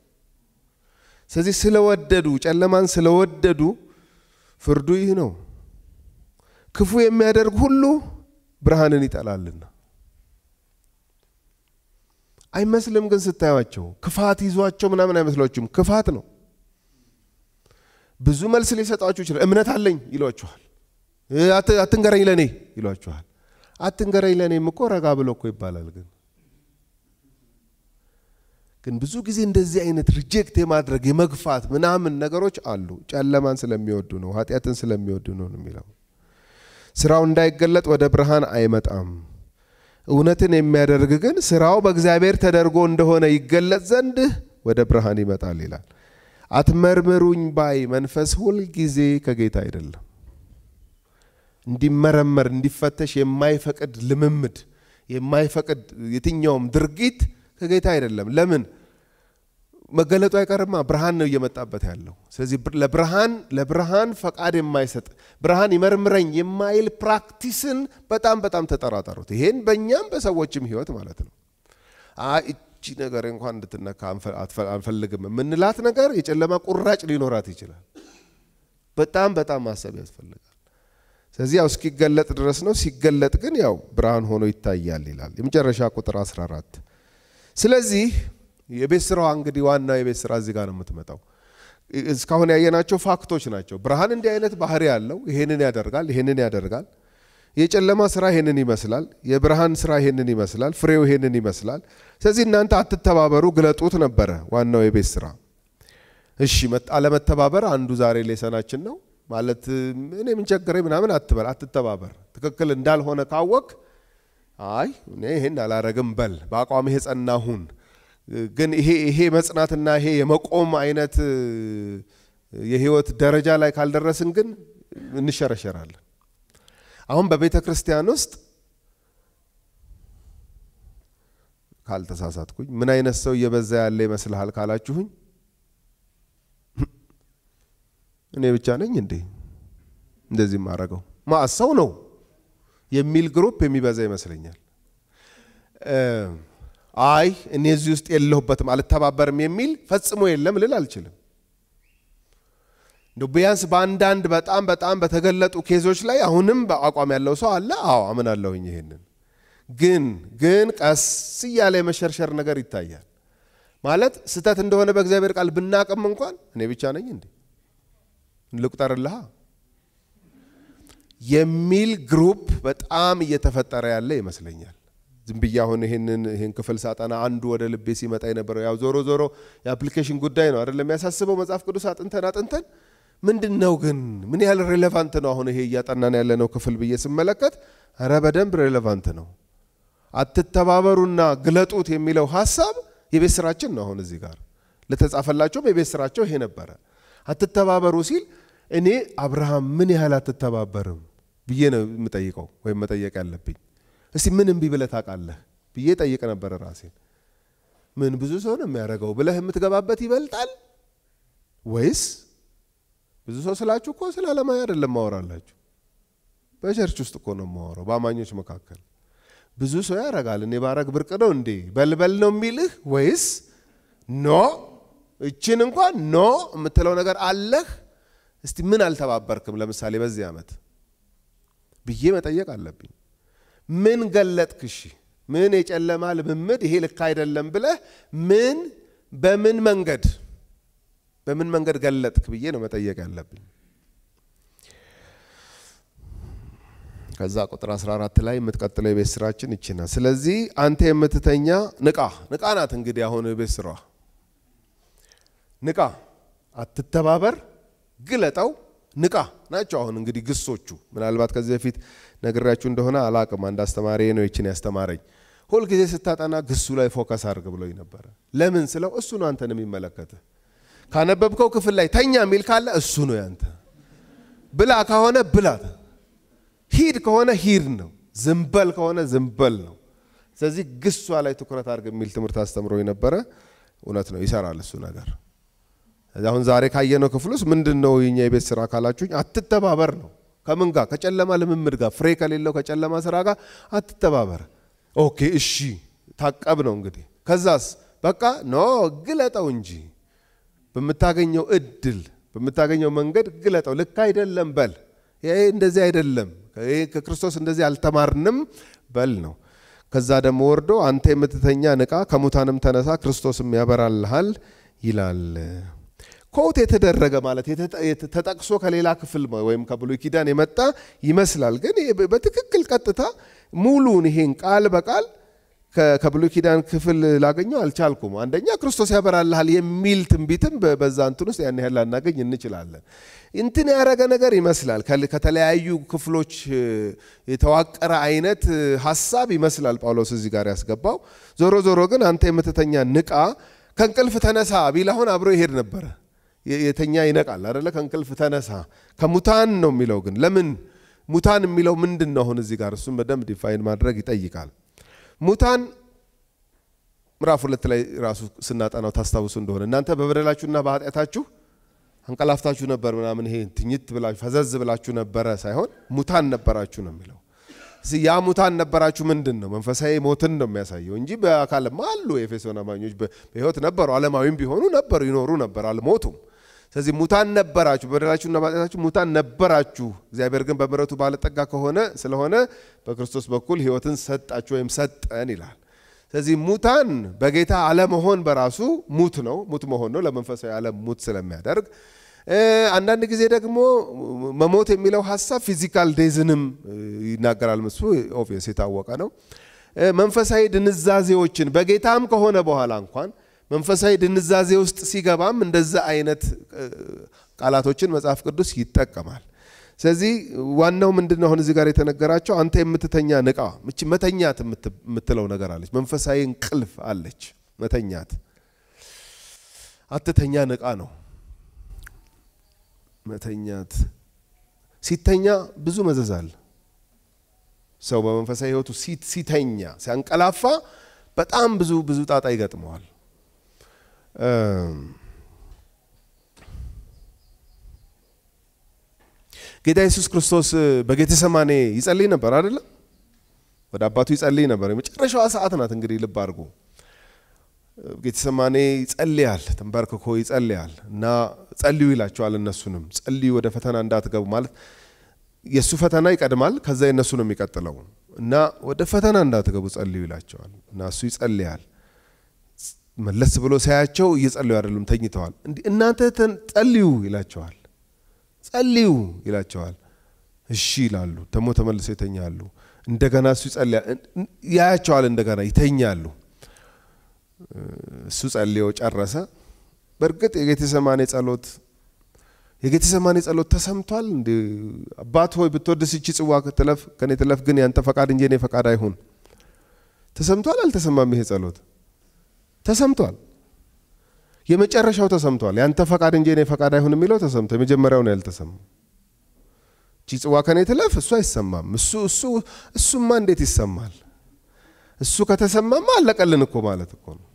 ስለዚህ ስለወደዱ ጨለማን ስለወደዱ ፍርዱ ይህ ነው፣ ክፉ የሚያደርግ ሁሉ ብርሃንን ይጠላልና። አይመስልም ግን ስታያቸው ክፋት ይዟቸው ምናምን አይመስላችሁም። ክፋት ነው። ብዙ መልስ ሊሰጣችሁ ይችላል። እምነት አለኝ ይሏችኋል። አትንገረኝ ለእኔ ይሏችኋል። አትንገረኝ ለእኔም እኮ ረጋ ብሎ እኮ ይባላል ግን ግን ብዙ ጊዜ እንደዚህ አይነት ሪጀክት የማድረግ የመግፋት ምናምን ነገሮች አሉ። ጨለማን ስለሚወዱ ነው፣ ኃጢአትን ስለሚወዱ ነው የሚለው ስራው እንዳይገለጥ ወደ ብርሃን አይመጣም። እውነትን የሚያደርግ ግን ስራው በእግዚአብሔር ተደርጎ እንደሆነ ይገለጥ ዘንድ ወደ ብርሃን ይመጣል ይላል። አትመርምሩኝ ባይ መንፈስ ሁል ጊዜ ከጌታ አይደለም። እንዲመረመር እንዲፈተሽ የማይፈቅድ ልምምድ የማይፈቅድ የትኛውም ድርጊት ህገታ አይደለም። ለምን መገለጡ አይቀርማ። ብርሃን ነው እየመጣበት ያለው። ስለዚህ ለብርሃን ለብርሃን ፈቃድ የማይሰጥ ብርሃን ይመርምረኝ የማይል ፕራክቲስን በጣም በጣም ተጠራጠሩት። ይሄን በእኛም በሰዎችም ህይወት ማለት ነው። እቺ ነገር እንኳን እንድትነካ አንፈልግም የምንላት ነገር የጨለማ ቁራጭ ሊኖራት ይችላል። በጣም በጣም ማሰብ ያስፈልጋል። ስለዚህ ያው እስኪገለጥ ድረስ ነው። ሲገለጥ ግን ያው ብርሃን ሆኖ ይታያል ይላል። የመጨረሻ ቁጥር 14 ስለዚህ የቤት ስራዋ እንግዲህ ዋናው የቤት ስራ እዚህ ጋር ነው የምትመጣው። እስካሁን ያየናቸው ፋክቶች ናቸው። ብርሃን እንዲህ አይነት ባህሪ ያለው ይሄንን ያደርጋል፣ ይሄንን ያደርጋል። የጨለማ ስራ ይሄንን ይመስላል። የብርሃን ስራ ይሄንን ይመስላል። ፍሬው ይሄንን ይመስላል። ስለዚህ እናንተ አትተባበሩ፣ ግለጡት ነበረ ዋናው የቤት ስራ። እሺ አለመተባበር አንዱ ዛሬ ሌሰናችን ነው። ማለት እኔ ምን ቸገረኝ ምናምን አትበል፣ አትተባበር። ትክክል እንዳልሆነ ካወቅ አይ እኔ ይሄን አላረግም በል፣ በአቋም የጸና ሁን። ግን ይሄ ይሄ መጽናትና ይሄ የመቆም አይነት የህይወት ደረጃ ላይ ካልደረስን ግን እንሸረሸራለን። አሁን በቤተ ክርስቲያን ውስጥ ካልተሳሳትኩኝ ምን አይነት ሰው እየበዛ ያለ ይመስልሃል ካላችሁኝ፣ እኔ ብቻ ነኝ እንዴ እንደዚህ ማረገው? ሰው ነው የሚል ግሩፕ የሚበዛ ይመስለኛል። አይ እኔ እዚህ ውስጥ የለሁበትም አልተባበርም የሚል ፈጽሞ የለም ልል አልችልም። እንደ ቢያንስ በአንዳንድ በጣም በጣም በተገለጡ ኬዞች ላይ አሁንም በአቋም ያለው ሰው አለ። አዎ አምናለሁኝ። ይሄንን ግን ግን ቀስ እያለ የመሸርሸር ነገር ይታያል። ማለት ስህተት እንደሆነ በእግዚአብሔር ቃል ብናቅም እንኳን እኔ ብቻ ነኝ እንዴ ልቁጠርልሃ የሚል ግሩፕ በጣም እየተፈጠረ ያለ ይመስለኛል። ዝም ብዬ አሁን ይህንን ይህን ክፍል ሳጠና አንዱ ወደ ልቤ ሲመጣ የነበረው ያው ዞሮ ዞሮ የአፕሊኬሽን ጉዳይ ነው አይደለም የሚያሳስበው። መጽሐፍ ቅዱስ አጥንተን አጥንተን ምንድን ነው ግን ምን ያህል ሬሌቫንት ነው አሁን ይሄ እያጠናን ያለነው ክፍል ብዬ ስመለከት፣ ኧረ በደንብ ሬሌቫንት ነው። አትተባበሩና ግለጡት የሚለው ሀሳብ የቤት ስራችን ነው። አሁን እዚህ ጋር ለተጻፈላቸውም የቤት ስራቸው ይሄ ነበረ። አትተባበሩ ሲል እኔ አብርሃም ምን ያህል አትተባበርም ብዬ ነው የምጠይቀው ወይም መጠየቅ ያለብኝ። እስቲ ምን እምቢ ብለህ ታውቃለህ ብዬ ጠይቅ ነበረ ራሴን። ምን ብዙ ሰው ነው የሚያደርገው ብለህ የምትገባበት ይበልጣል ወይስ ብዙ ሰው ስላችሁ እኮ ስለ ዓለማዊ አይደለም ማወራላችሁ። በቸርች ውስጥ እኮ ነው የማወራው፣ በአማኞች መካከል ብዙ ሰው ያደርጋል እኔ ባረግ ብርቅ ነው እንዴ በልበል ነው የሚልህ ወይስ ኖ እችን እንኳን ኖ የምትለው ነገር አለህ? እስቲ ምን አልተባበርክም? ለምሳሌ በዚህ ዓመት ብዬ መጠየቅ አለብኝ። ምን ገለጥክሽ? ምን የጨለማ ልምምድ ይሄ ልክ አይደለም ብለህ ምን በምን መንገድ በምን መንገድ ገለጥክ ብዬ ነው መጠየቅ ያለብኝ። ከዛ ቁጥር 14 ላይ የምትቀጥለው የቤት ስራችን ይችና ስለዚህ አንተ የምትተኛ ንቃ። ንቃ ናት እንግዲህ አሁን የቤት ስራዋ። ንቃ፣ አትተባበር፣ ግለጠው ንቃ ናቸው። አሁን እንግዲህ ግሶቹ ምናልባት ከዚህ በፊት ነግራችሁ እንደሆነ አላቅም። አንድ አስተማሪ ነው ይችን ያስተማረኝ። ሁልጊዜ ስታጠና ግሱ ላይ ፎከስ አድርግ ብሎኝ ነበረ። ለምን ስለው እሱ ነው አንተን የሚመለከትህ። ካነበብከው ክፍል ላይ ተኛ የሚል ካለ እሱ ነው ያንተ። ብላ ከሆነ ብላ፣ ሂድ ከሆነ ሂድ ነው፣ ዝንበል ከሆነ ዝንበል ነው። ስለዚህ ግሷ ላይ ትኩረት አድርግ የሚል ትምህርት አስተምሮ የነበረ እውነት ነው፣ ይሰራል እሱ ነገር። አሁን ዛሬ ካየነው ክፍል ውስጥ ምንድን ነው የኛ የቤት ስራ ካላችሁኝ፣ አትተባበር ነው። ከምን ጋር? ከጨለማ ልምምድ ጋር፣ ፍሬ ከሌለው ከጨለማ ስራ ጋር አትተባበር። ኦኬ፣ እሺ፣ ታቀብ ነው እንግዲህ። ከዛስ በቃ ኖ ግለጠው እንጂ በምታገኘው እድል በምታገኘው መንገድ ግለጠው። ልክ አይደለም በል፣ ይሄ እንደዚህ አይደለም፣ ከክርስቶስ እንደዚህ አልተማርንም በል ነው። ከዛ ደግሞ ወርዶ አንተ የምትተኛ ንቃ፣ ከሙታንም ተነሳ፣ ክርስቶስም ያበራልሃል ይላል። ኮት የተደረገ ማለት ተጠቅሶ ከሌላ ክፍል ወይም ከብሉይ ኪዳን የመጣ ይመስላል። ግን በትክክል ቀጥታ ሙሉን ይሄን ቃል በቃል ከብሉይ ኪዳን ክፍል ላገኘው አልቻልኩም። አንደኛ ክርስቶስ ያበራልሃል የሚል ትንቢትም በዛ እንትን ውስጥ ያን ያህል ላናገኝ እንችላለን። እንትን ያረገ ነገር ይመስላል። ከተለያዩ ክፍሎች የተዋቀረ አይነት ሀሳብ ይመስላል ጳውሎስ እዚህ ጋር ያስገባው። ዞሮ ዞሮ ግን አንተ የምትተኛ ንቃ፣ ከእንቅልፍ ተነሳ ቢል አሁን አብሮ ይሄድ ነበረ። የተኛ ይነቃል አደለ? ከእንቅልፍ ተነሳ። ከሙታን ነው የሚለው ግን ለምን ሙታን የሚለው ምንድን ነው? አሁን እዚህ ጋር እሱም በደንብ ዲፋይን ማድረግ ይጠይቃል። ሙታን ምዕራፍ ሁለት ላይ ራሱ ስናጠናው ታስታውሱ እንደሆነ እናንተ በበደላችሁና በኃጢአታችሁ አንቀላፍታችሁ ነበር ምናምን ይሄ ትኝት ብላችሁ ፈዘዝ ብላችሁ ነበረ ሳይሆን ሙታን ነበራችሁ ነው የሚለው። ያ ሙታን ነበራችሁ ምንድን ነው? መንፈሳዊ ሞትን ነው የሚያሳየው እንጂ በአካልማ አሉ። የኤፌሶን አማኞች በህይወት ነበሩ። አለማዊም ቢሆኑ ነበሩ፣ ይኖሩ ነበር፣ አልሞቱም። ስለዚህ ሙታን ነበራችሁ በደላችሁና በኃጢአታችሁ ሙታን ነበራችሁ። እግዚአብሔር ግን በምሕረቱ ባለጠጋ ከሆነ ስለሆነ በክርስቶስ በኩል ህይወትን ሰጣችሁ ወይም ሰጠን ይላል። ስለዚህ ሙታን በጌታ አለመሆን በራሱ ሙት ነው፣ ሙት መሆን ነው፣ ለመንፈሳዊ ዓለም ሙት ስለሚያደርግ አንዳንድ ጊዜ ደግሞ መሞት የሚለው ሀሳብ ፊዚካል ዴዝንም ይናገራል። ምስ ኦብቪየስ የታወቀ ነው። መንፈሳዊ ድንዛዜዎችን በጌታም ከሆነ በኋላ እንኳን መንፈሳዊ ድንዛዜ ውስጥ ሲገባም እንደዛ አይነት ቃላቶችን መጽሐፍ ቅዱስ ይጠቀማል። ስለዚህ ዋናው ምንድን አሁን እዚህ ጋር የተነገራቸው አንተ የምትተኛ ንቃ። መተኛት የምትለው ነገር አለች፣ መንፈሳዊ እንቅልፍ አለች። መተኛት አትተኛ ንቃ ነው መተኛት። ሲተኛ ብዙ መዘዝ አለ። ሰው በመንፈሳዊ ህይወቱ ሲተኛ ሲያንቀላፋ በጣም ብዙ ብዙ ጣጣ ይገጥመዋል። ጌታ ኢየሱስ ክርስቶስ በጌተሰማኔ ይጸልይ ነበር አይደለም? ወደ አባቱ ይጸልይ ነበር። የመጨረሻዋ ሰዓት ናት እንግዲህ ልብ አድርጉ። ጌተሰማኔ ይጸልያል፣ ተንበርክኮ ይጸልያል እና ጸልዩ ይላቸዋል። እነሱንም ጸልዩ ወደ ፈተና እንዳትገቡ ማለት የእሱ ፈተና ይቀድማል፣ ከዛ የእነሱ ነው የሚቀጥለው እና ወደ ፈተና እንዳትገቡ ጸልዩ ይላቸዋል እና እሱ ይጸልያል። መለስ ብሎ ሳያቸው እየጸለዩ አይደሉም፣ ተኝተዋል። እናንተ ጸልዩ ይላቸዋል፣ ጸልዩ ይላቸዋል። እሺ ይላሉ። ደግሞ ተመልሶ ይተኛሉ። እንደገና እሱ ይጸልያል፣ ያያቸዋል፣ እንደገና ይተኛሉ። እሱ ጸልዮ ጨረሰ። በእርግጥ የጌቴሰማኔ ጸሎት የጌቴሰማኔ ጸሎት ተሰምቷል። እንዲ አባት ሆይ ብትወድስ ይቺ ጽዋ ትለፍ ከኔ ትለፍ፣ ግን ያንተ ፈቃድ እንጂ እኔ ፈቃድ አይሁን። ተሰምቷል አልተሰማም? ይሄ ጸሎት ተሰምቷል። የመጨረሻው ተሰምቷል። ያንተ ፈቃድ እንጂ እኔ ፈቃድ አይሁን የሚለው ተሰምቷል። የመጀመሪያውን ነው ያልተሰማው። ጽዋ ከኔ ትለፍ፣ እሱ አይሰማም። እሱ እሱ እሱማ እንዴት ይሰማል? እሱ ከተሰማማ አለቀልን እኮ ማለት እኮ ነው።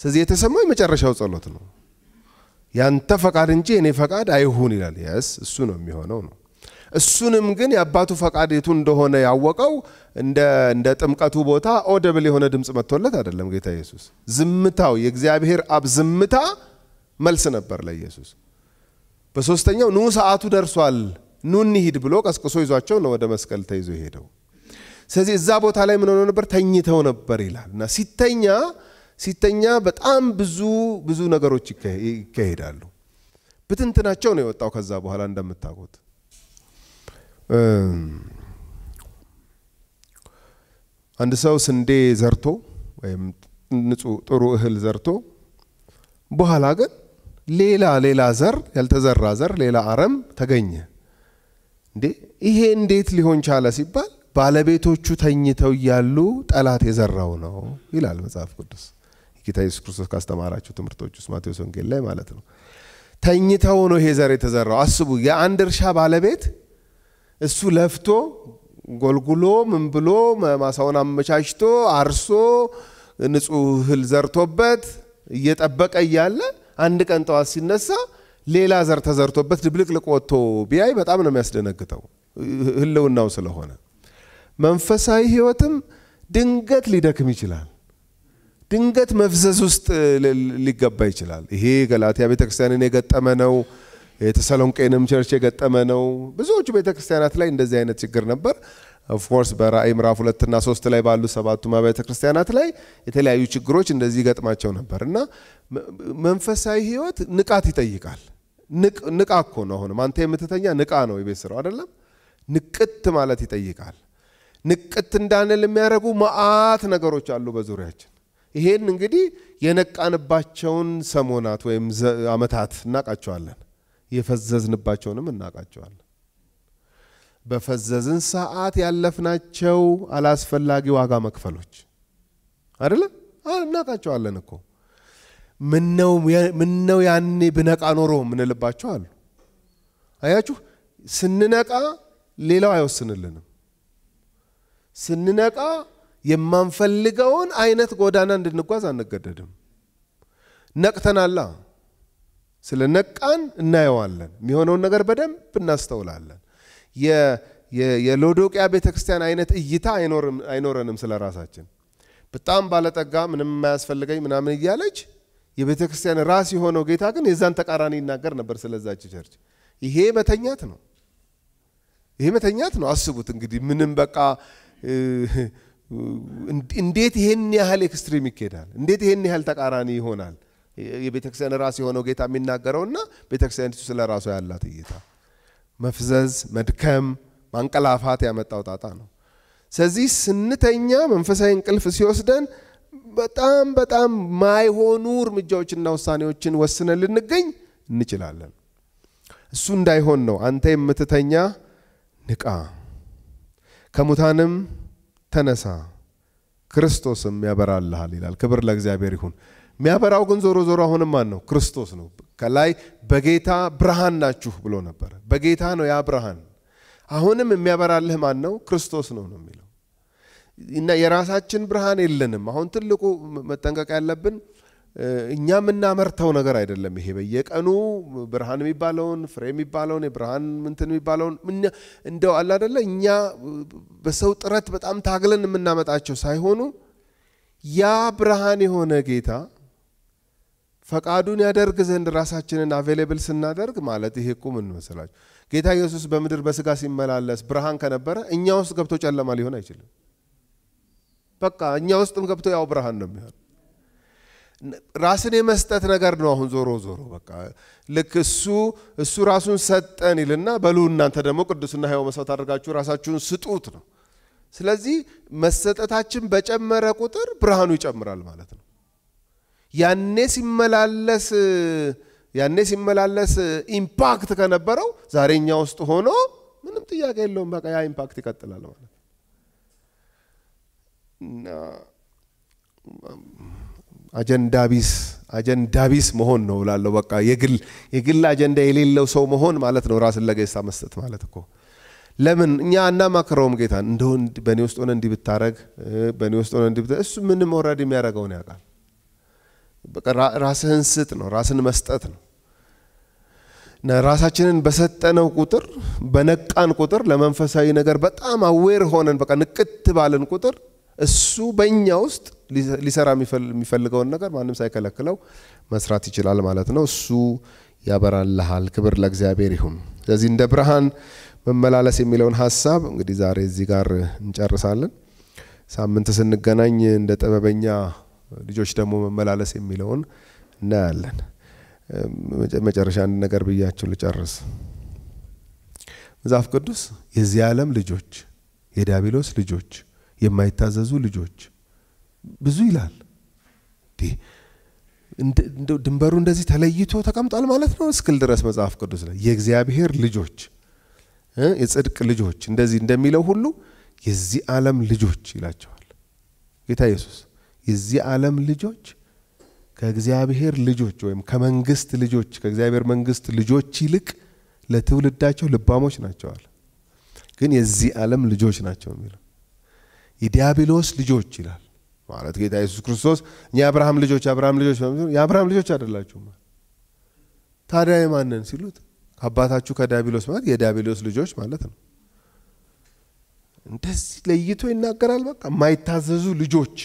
ስለዚህ የተሰማው የመጨረሻው ጸሎት ነው። ያንተ ፈቃድ እንጂ እኔ ፈቃድ አይሁን ይላል። ያስ እሱ ነው የሚሆነው ነው እሱንም ግን የአባቱ ፈቃድ የቱ እንደሆነ ያወቀው እንደ ጥምቀቱ ቦታ ኦደብል የሆነ ድምፅ መጥቶለት አይደለም። ጌታ ኢየሱስ ዝምታው የእግዚአብሔር አብ ዝምታ መልስ ነበር ለኢየሱስ። በሶስተኛው ኑ ሰዓቱ ደርሷል ኑ እንሂድ ብሎ ቀስቅሶ ይዟቸው ነው ወደ መስቀል ተይዞ ሄደው። ስለዚህ እዛ ቦታ ላይ ምን ሆነው ነበር? ተኝተው ነበር ይላል እና ሲተኛ ሲተኛ በጣም ብዙ ብዙ ነገሮች ይካሄዳሉ። ብትንትናቸው ነው የወጣው ከዛ በኋላ እንደምታውቁት አንድ ሰው ስንዴ ዘርቶ ወይም ንጹህ ጥሩ እህል ዘርቶ በኋላ ግን ሌላ ሌላ ዘር ያልተዘራ ዘር ሌላ አረም ተገኘ። እንዴ ይሄ እንዴት ሊሆን ቻለ ሲባል ባለቤቶቹ ተኝተው እያሉ ጠላት የዘራው ነው ይላል መጽሐፍ ቅዱስ። ጌታ ኢየሱስ ክርስቶስ ካስተማራቸው ትምህርቶች ውስጥ ማቴዎስ ወንጌል ላይ ማለት ነው። ተኝተው ነው ይሄ ዘር የተዘራው። አስቡ፣ የአንድ እርሻ ባለቤት እሱ ለፍቶ ጎልጉሎ ምን ብሎ ማሳውን አመቻችቶ አርሶ ንጹህ እህል ዘርቶበት እየጠበቀ እያለ አንድ ቀን ጠዋት ሲነሳ ሌላ ዘር ተዘርቶበት ድብልቅልቅ ወጥቶ ቢያይ በጣም ነው የሚያስደነግጠው ህልውናው ስለሆነ። መንፈሳዊ ህይወትም ድንገት ሊደክም ይችላል። ድንገት መፍዘዝ ውስጥ ሊገባ ይችላል። ይሄ ገላትያ ቤተክርስቲያንን የገጠመ ነው። የተሰሎንቄንም ቸርች የገጠመ ነው። ብዙዎቹ ቤተክርስቲያናት ላይ እንደዚህ አይነት ችግር ነበር። ኦፍኮርስ በራእይ ምዕራፍ ሁለትና ሶስት ላይ ባሉ ሰባቱ አብያተ ክርስቲያናት ላይ የተለያዩ ችግሮች እንደዚህ ገጥማቸው ነበር እና መንፈሳዊ ህይወት ንቃት ይጠይቃል። ንቃ እኮ ነው። አሁንም አንተ የምትተኛ ንቃ ነው የቤት ስራው አይደለም። ንቅት ማለት ይጠይቃል። ንቅት እንዳንል የሚያደርጉ መዓት ነገሮች አሉ በዙሪያችን። ይሄን እንግዲህ የነቃንባቸውን ሰሞናት ወይም አመታት እናውቃቸዋለን። የፈዘዝንባቸውንም እናውቃቸዋለን። በፈዘዝን ሰዓት ያለፍናቸው አላስፈላጊ ዋጋ መክፈሎች አደለ እናውቃቸዋለን እኮ ምነው ያኔ ብነቃ ኖሮ ምንልባቸው አሉ። አያችሁ፣ ስንነቃ ሌላው አይወስንልንም። ስንነቃ የማንፈልገውን አይነት ጎዳና እንድንጓዝ አንገደድም። ነቅተናላ ስለ ነቃን እናየዋለን። የሚሆነውን ነገር በደንብ እናስተውላለን። የሎዶቅያ ቤተ ክርስቲያን አይነት እይታ አይኖረንም ስለ ራሳችን። በጣም ባለጠጋ ምንም የማያስፈልገኝ ምናምን እያለች የቤተ ክርስቲያን ራስ የሆነው ጌታ ግን የዛን ተቃራኒ ይናገር ነበር ስለዛች ቸርች። ይሄ መተኛት ነው። ይሄ መተኛት ነው። አስቡት እንግዲህ ምንም በቃ እንዴት ይሄን ያህል ኤክስትሪም ይኬዳል? እንዴት ይሄን ያህል ተቃራኒ ይሆናል? የቤተክርስቲያን ራስ የሆነው ጌታ የሚናገረውና ቤተክርስቲያኒቱ ስለ ራሷ ያላት እይታ መፍዘዝ፣ መድከም፣ ማንቀላፋት ያመጣው ጣጣ ነው። ስለዚህ ስንተኛ መንፈሳዊ እንቅልፍ ሲወስደን በጣም በጣም ማይሆኑ እርምጃዎችና ውሳኔዎችን ወስነን ልንገኝ እንችላለን። እሱ እንዳይሆን ነው አንተ የምትተኛ ንቃ፣ ከሙታንም ተነሳ፣ ክርስቶስም ያበራልሃል ይላል። ክብር ለእግዚአብሔር ይሁን። የሚያበራው ግን ዞሮ ዞሮ አሁንም ማን ነው? ክርስቶስ ነው። ከላይ በጌታ ብርሃን ናችሁ ብሎ ነበር። በጌታ ነው ያ ብርሃን። አሁንም የሚያበራልህ ማን ነው? ክርስቶስ ነው ነው የሚለው እና የራሳችን ብርሃን የለንም። አሁን ትልቁ መጠንቀቅ ያለብን እኛ የምናመርተው ነገር አይደለም። ይሄ በየቀኑ ብርሃን የሚባለውን ፍሬ የሚባለውን የብርሃን ምንትን የሚባለውን እንደው አለ አደለ እኛ በሰው ጥረት በጣም ታግለን የምናመጣቸው ሳይሆኑ ያ ብርሃን የሆነ ጌታ ፈቃዱን ያደርግ ዘንድ ራሳችንን አቬሌብል ስናደርግ ማለት ይሄ እኮ ምን መሰላችሁ፣ ጌታ ኢየሱስ በምድር በስጋ ሲመላለስ ብርሃን ከነበረ እኛ ውስጥ ገብቶ ጨለማ ሊሆን አይችልም። በቃ እኛ ውስጥም ገብቶ ያው ብርሃን ነው የሚሆን። ራስን የመስጠት ነገር ነው። አሁን ዞሮ ዞሮ በቃ ልክ እሱ እሱ ራሱን ሰጠን ይልና በሉ እናንተ ደግሞ ቅዱስና ሕያው መስዋዕት አድርጋችሁ ራሳችሁን ስጡት ነው። ስለዚህ መሰጠታችን በጨመረ ቁጥር ብርሃኑ ይጨምራል ማለት ነው። ያኔ ሲመላለስ ያኔ ሲመላለስ ኢምፓክት ከነበረው ዛሬኛ ውስጥ ሆኖ ምንም ጥያቄ የለውም። በቃ ያ ኢምፓክት ይቀጥላል ማለት አጀንዳ ቢስ አጀንዳ ቢስ መሆን ነው ላለው በቃ የግል የግል አጀንዳ የሌለው ሰው መሆን ማለት ነው። ራስን ለገሳ መስጠት ማለት እኮ ለምን እኛ አናማክረውም ጌታ እንደሆን በእኔ ውስጥ ሆነ እንዲህ ብታረግ በእኔ ውስጥ ሆነ እንዲህ እሱ ምንም ወረድ የሚያደርገውን ያውቃል። ራስህን ስጥ ነው፣ ራስን መስጠት ነው። ራሳችንን በሰጠነው ቁጥር በነቃን ቁጥር ለመንፈሳዊ ነገር በጣም አዌር ሆነን በቃ ንቅት ባለን ቁጥር እሱ በእኛ ውስጥ ሊሰራ የሚፈልገውን ነገር ማንም ሳይከለክለው መስራት ይችላል ማለት ነው። እሱ ያበራልሃል። ክብር ለእግዚአብሔር ይሁን። ስለዚህ እንደ ብርሃን መመላለስ የሚለውን ሀሳብ እንግዲህ ዛሬ እዚህ ጋር እንጨርሳለን። ሳምንት ስንገናኝ እንደ ጥበበኛ ልጆች ደግሞ መመላለስ የሚለውን እናያለን። መጨረሻ አንድ ነገር ብያቸው ልጨርስ። መጽሐፍ ቅዱስ የዚህ ዓለም ልጆች፣ የዲያብሎስ ልጆች፣ የማይታዘዙ ልጆች ብዙ ይላል። ድንበሩ እንደዚህ ተለይቶ ተቀምጧል ማለት ነው እስክል ድረስ መጽሐፍ ቅዱስ ላይ የእግዚአብሔር ልጆች፣ የጽድቅ ልጆች እንደዚህ እንደሚለው ሁሉ የዚህ ዓለም ልጆች ይላቸዋል ጌታ ኢየሱስ። የዚህ ዓለም ልጆች ከእግዚአብሔር ልጆች ወይም ከመንግስት ልጆች ከእግዚአብሔር መንግስት ልጆች ይልቅ ለትውልዳቸው ልባሞች ናቸዋል። ግን የዚህ ዓለም ልጆች ናቸው የሚለው የዲያብሎስ ልጆች ይላል ማለት ጌታ ኢየሱስ ክርስቶስ እኛ የአብርሃም ልጆች የአብርሃም ልጆች የአብርሃም ልጆች አይደላችሁም። ታዲያ የማንን ሲሉት አባታችሁ ከዲያብሎስ ማለት የዲያብሎስ ልጆች ማለት ነው። እንደዚህ ለይቶ ይናገራል። በቃ የማይታዘዙ ልጆች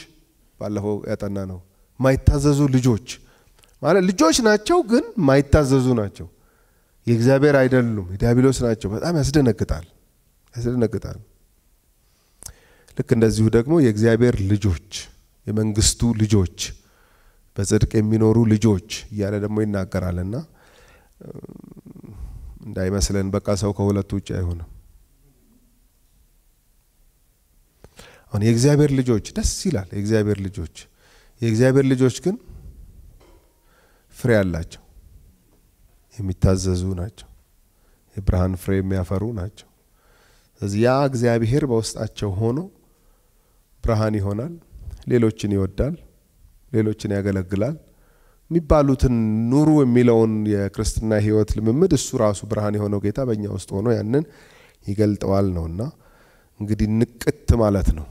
ባለፈው ያጠና ነው። ማይታዘዙ ልጆች ማለት ልጆች ናቸው፣ ግን ማይታዘዙ ናቸው። የእግዚአብሔር አይደሉም፣ የዲያብሎስ ናቸው። በጣም ያስደነግጣል፣ ያስደነግጣል። ልክ እንደዚሁ ደግሞ የእግዚአብሔር ልጆች፣ የመንግስቱ ልጆች፣ በጽድቅ የሚኖሩ ልጆች እያለ ደግሞ ይናገራልና እንዳይመስለን በቃ ሰው ከሁለቱ ውጭ አይሆንም። አሁን የእግዚአብሔር ልጆች ደስ ይላል። የእግዚአብሔር ልጆች የእግዚአብሔር ልጆች ግን ፍሬ አላቸው። የሚታዘዙ ናቸው። የብርሃን ፍሬ የሚያፈሩ ናቸው። ስለዚህ ያ እግዚአብሔር በውስጣቸው ሆኖ ብርሃን ይሆናል። ሌሎችን ይወዳል፣ ሌሎችን ያገለግላል። የሚባሉትን ኑሩ የሚለውን የክርስትና ህይወት ልምምድ እሱ ራሱ ብርሃን የሆነው ጌታ በእኛ ውስጥ ሆኖ ያንን ይገልጠዋል ነውና እንግዲህ ንቅት ማለት ነው።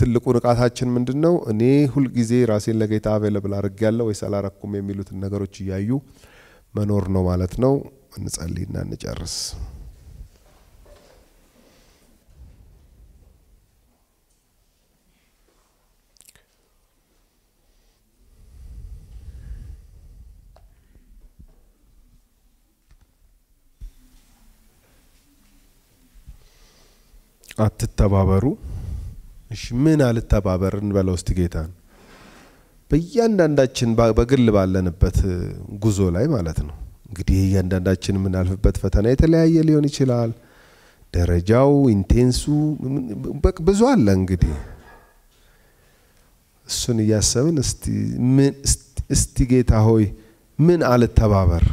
ትልቁ ንቃታችን ምንድን ነው? እኔ ሁልጊዜ ራሴን ለጌታ አቬለብል አድርግ ያለው ወይስ አላረኩም የሚሉትን ነገሮች እያዩ መኖር ነው ማለት ነው። እንጸልይና እንጨርስ። አትተባበሩ እሺ ምን አልተባበርን በለው እስቲ ጌታን በእያንዳንዳችን በግል ባለንበት ጉዞ ላይ ማለት ነው። እንግዲህ እያንዳንዳችን የምናልፍበት ፈተና የተለያየ ሊሆን ይችላል። ደረጃው፣ ኢንቴንሱ ብዙ አለ። እንግዲህ እሱን እያሰብን እስቲ ጌታ ሆይ ምን አልተባበር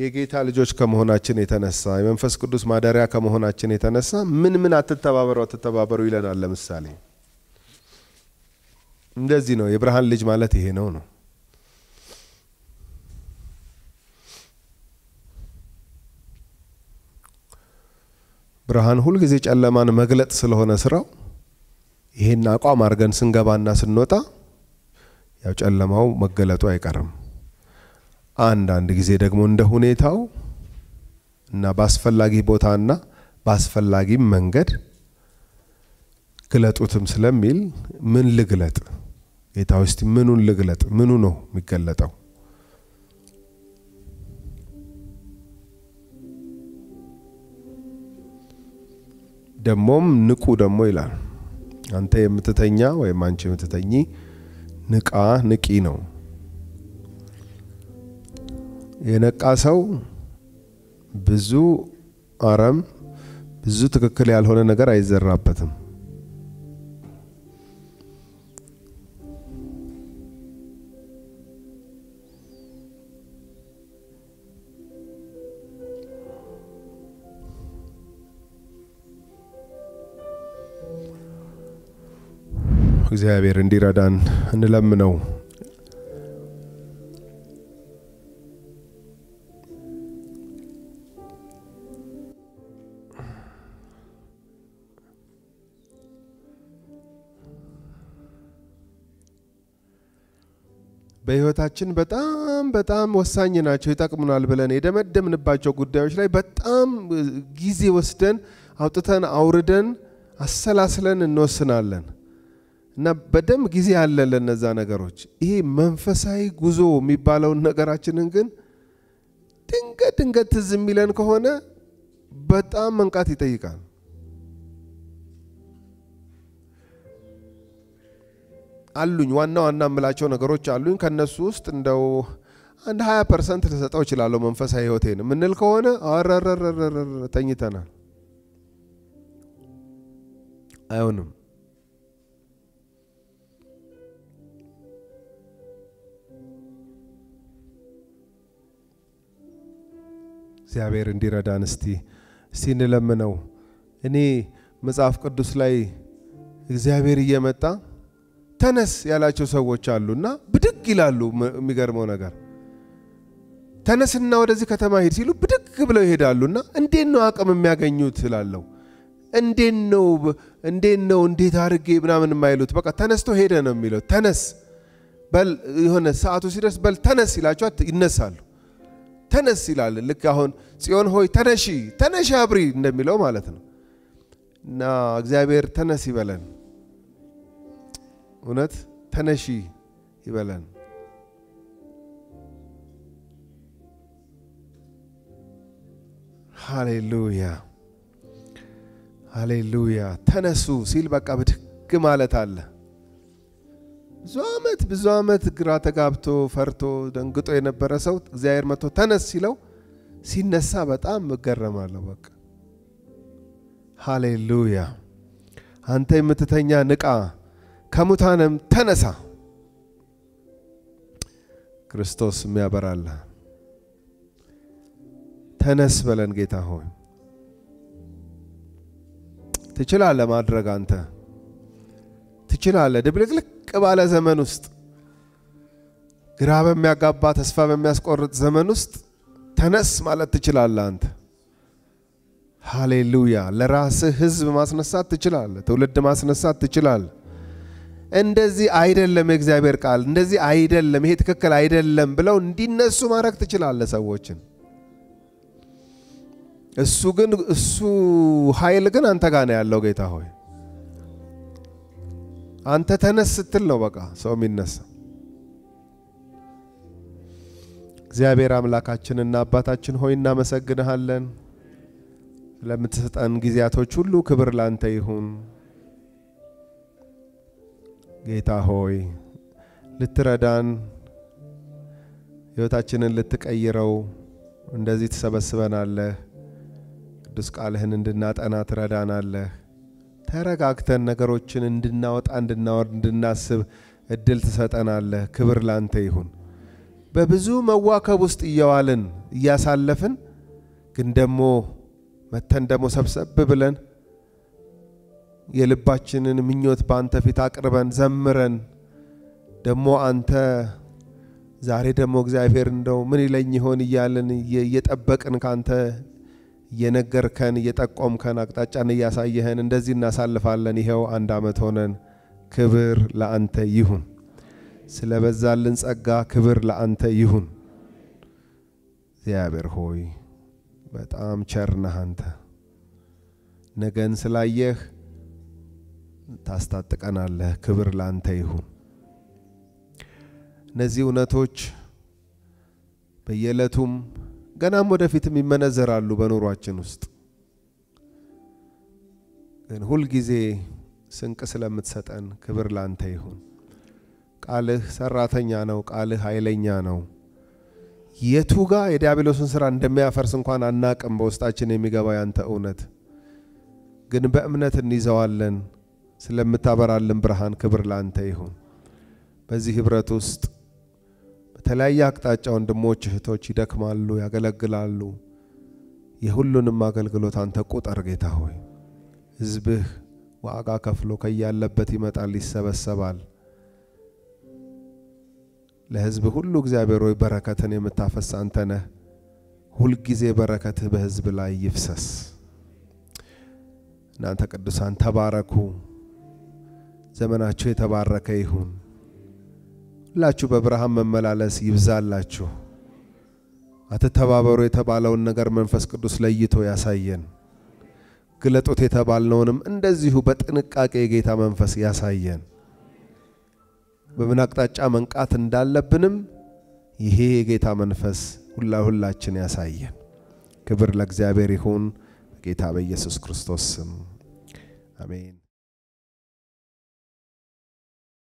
የጌታ ልጆች ከመሆናችን የተነሳ የመንፈስ ቅዱስ ማደሪያ ከመሆናችን የተነሳ ምን ምን አትተባበሩ አትተባበሩ ይለናል። ለምሳሌ እንደዚህ ነው። የብርሃን ልጅ ማለት ይሄ ነው ነው ብርሃን ሁልጊዜ ጨለማን መግለጥ ስለሆነ ስራው ይሄን አቋም አድርገን ስንገባና ስንወጣ ያው ጨለማው መገለጡ አይቀርም። አንዳንድ ጊዜ ደግሞ እንደ ሁኔታው እና በአስፈላጊ ቦታና በአስፈላጊም መንገድ ግለጡትም ስለሚል ምን ልግለጥ ጌታ ውስጥ ምኑን ልግለጥ? ምኑ ነው የሚገለጠው? ደግሞም ንቁ ደግሞ ይላል። አንተ የምትተኛ ወይም አንቺ የምትተኚ ንቃ ንቂ ነው። የነቃ ሰው ብዙ አረም፣ ብዙ ትክክል ያልሆነ ነገር አይዘራበትም። እግዚአብሔር እንዲረዳን እንለምነው። በህይወታችን በጣም በጣም ወሳኝ ናቸው፣ ይጠቅሙናል ብለን የደመደምንባቸው ጉዳዮች ላይ በጣም ጊዜ ወስደን አውጥተን አውርደን አሰላስለን እንወስናለን እና በደንብ ጊዜ አለን ለነዛ ነገሮች። ይሄ መንፈሳዊ ጉዞ የሚባለውን ነገራችንን ግን ድንገት ድንገት ትዝ የሚለን ከሆነ በጣም መንቃት ይጠይቃል። አሉኝ ዋና ዋና የምላቸው ነገሮች አሉኝ። ከነሱ ውስጥ እንደው አንድ 20 ፐርሰንት ልሰጠው እችላለሁ መንፈሳዊ ህይወቴን የምንል ከሆነ አረረረረረ ተኝተናል፣ አይሆንም። እግዚአብሔር እንዲረዳን እስቲ እስቲ እንለምነው። እኔ መጽሐፍ ቅዱስ ላይ እግዚአብሔር እየመጣ ተነስ ያላቸው ሰዎች አሉና ብድግ ይላሉ። የሚገርመው ነገር ተነስና ወደዚህ ከተማ ሂድ ሲሉ ብድግ ብለው ይሄዳሉና እንዴት ነው አቅም የሚያገኙት እላለሁ። እንዴት ነው እንዴት ነው እንዴት አድርጌ ምናምን የማይሉት በቃ ተነስቶ ሄደ ነው የሚለው። ተነስ በል የሆነ ሰዓቱ ሲደርስ በል ተነስ ይላቸዋል። ይነሳሉ። ተነስ ይላል። ልክ አሁን ጽዮን ሆይ ተነሺ ተነሺ አብሪ እንደሚለው ማለት ነው እና እግዚአብሔር ተነስ ይበለን። እውነት ተነሺ ይበለን። ሃሌሉያ ሃሌሉያ። ተነሱ ሲል በቃ ብድግ ማለት አለ። ብዙ ዓመት ብዙ ዓመት ግራ ተጋብቶ ፈርቶ ደንግጦ የነበረ ሰው እግዚአብሔር መጥቶ ተነስ ሲለው ሲነሳ በጣም እገረማለሁ። በቃ ሃሌሉያ። አንተ የምትተኛ ንቃ ከሙታንም ተነሳ። ክርስቶስ የሚያበራለ ተነስ በለን ጌታ ሆይ ትችላለ ማድረግ አንተ ትችላለ ድብልቅልቅ ባለ ዘመን ውስጥ ግራ በሚያጋባ ተስፋ በሚያስቆርጥ ዘመን ውስጥ ተነስ ማለት ትችላለ አንተ። ሃሌሉያ! ለራስህ ህዝብ ማስነሳት ትችላለ ትውልድ ማስነሳት ትችላለህ። እንደዚህ አይደለም የእግዚአብሔር ቃል እንደዚህ አይደለም፣ ይሄ ትክክል አይደለም ብለው እንዲነሱ ማድረግ ትችላለ ሰዎችን። እሱ ግን እሱ ኃይል ግን አንተ ጋር ነው ያለው። ጌታ ሆይ አንተ ተነስ ስትል ነው በቃ ሰው የሚነሳ። እግዚአብሔር አምላካችንና አባታችን ሆይ እናመሰግንሃለን ለምትሰጠን ጊዜያቶች ሁሉ ክብር ላንተ ይሁን። ጌታ ሆይ ልትረዳን ሕይወታችንን ልትቀይረው እንደዚህ ትሰበስበናለህ። ቅዱስ ቃልህን እንድናጠና ትረዳናለህ። ተረጋግተን ነገሮችን እንድናወጣ፣ እንድናወርድ፣ እንድናስብ እድል ትሰጠናለህ። ክብር ላንተ ይሁን። በብዙ መዋከብ ውስጥ እየዋልን እያሳለፍን ግን ደግሞ መተን ደግሞ ሰብሰብ ብለን የልባችንን ምኞት በአንተ ፊት አቅርበን ዘምረን ደግሞ አንተ ዛሬ ደግሞ እግዚአብሔር እንደው ምን ይለኝ ይሆን እያለን እየጠበቅን ካንተ እየነገርከን እየጠቆምከን አቅጣጫን እያሳየህን እንደዚህ እናሳልፋለን። ይኸው አንድ ዓመት ሆነን። ክብር ለአንተ ይሁን። ስለ በዛልን ጸጋ ክብር ለአንተ ይሁን። እግዚአብሔር ሆይ በጣም ቸርነህ አንተ ነገን ስላየህ ታስታጥቀናለህ። ክብር ላንተ ይሁን። እነዚህ እውነቶች በየዕለቱም ገናም ወደፊትም ይመነዘራሉ በኑሯችን ውስጥ ግን ሁልጊዜ ስንቅ ስለምትሰጠን ክብር ላንተ ይሁን። ቃልህ ሰራተኛ ነው። ቃልህ ኃይለኛ ነው። የቱ ጋ የዲያብሎስን ስራ እንደሚያፈርስ እንኳን አናቅም። በውስጣችን የሚገባ ያንተ እውነት ግን በእምነት እንይዘዋለን። ስለምታበራልን ብርሃን ክብር ላንተ ይሁን። በዚህ ህብረት ውስጥ በተለያየ አቅጣጫ ወንድሞች እህቶች ይደክማሉ፣ ያገለግላሉ። የሁሉንም አገልግሎት አንተ ቁጠር ጌታ ሆይ። ህዝብህ ዋጋ ከፍሎ ከያለበት ይመጣል፣ ይሰበሰባል። ለህዝብ ሁሉ እግዚአብሔር ሆይ በረከትን የምታፈስ አንተ ነህ። ሁልጊዜ በረከትህ በህዝብ ላይ ይፍሰስ። እናንተ ቅዱሳን ተባረኩ። ዘመናችሁ የተባረከ ይሁን። ሁላችሁ በብርሃን መመላለስ ይብዛላችሁ። አትተባበሩ የተባለውን ነገር መንፈስ ቅዱስ ለይቶ ያሳየን። ግለጡት የተባልነውንም እንደዚሁ በጥንቃቄ የጌታ መንፈስ ያሳየን። በምን አቅጣጫ መንቃት እንዳለብንም ይሄ የጌታ መንፈስ ሁላ ሁላችን ያሳየን። ክብር ለእግዚአብሔር ይሁን። በጌታ በኢየሱስ ክርስቶስ ስም አሜን።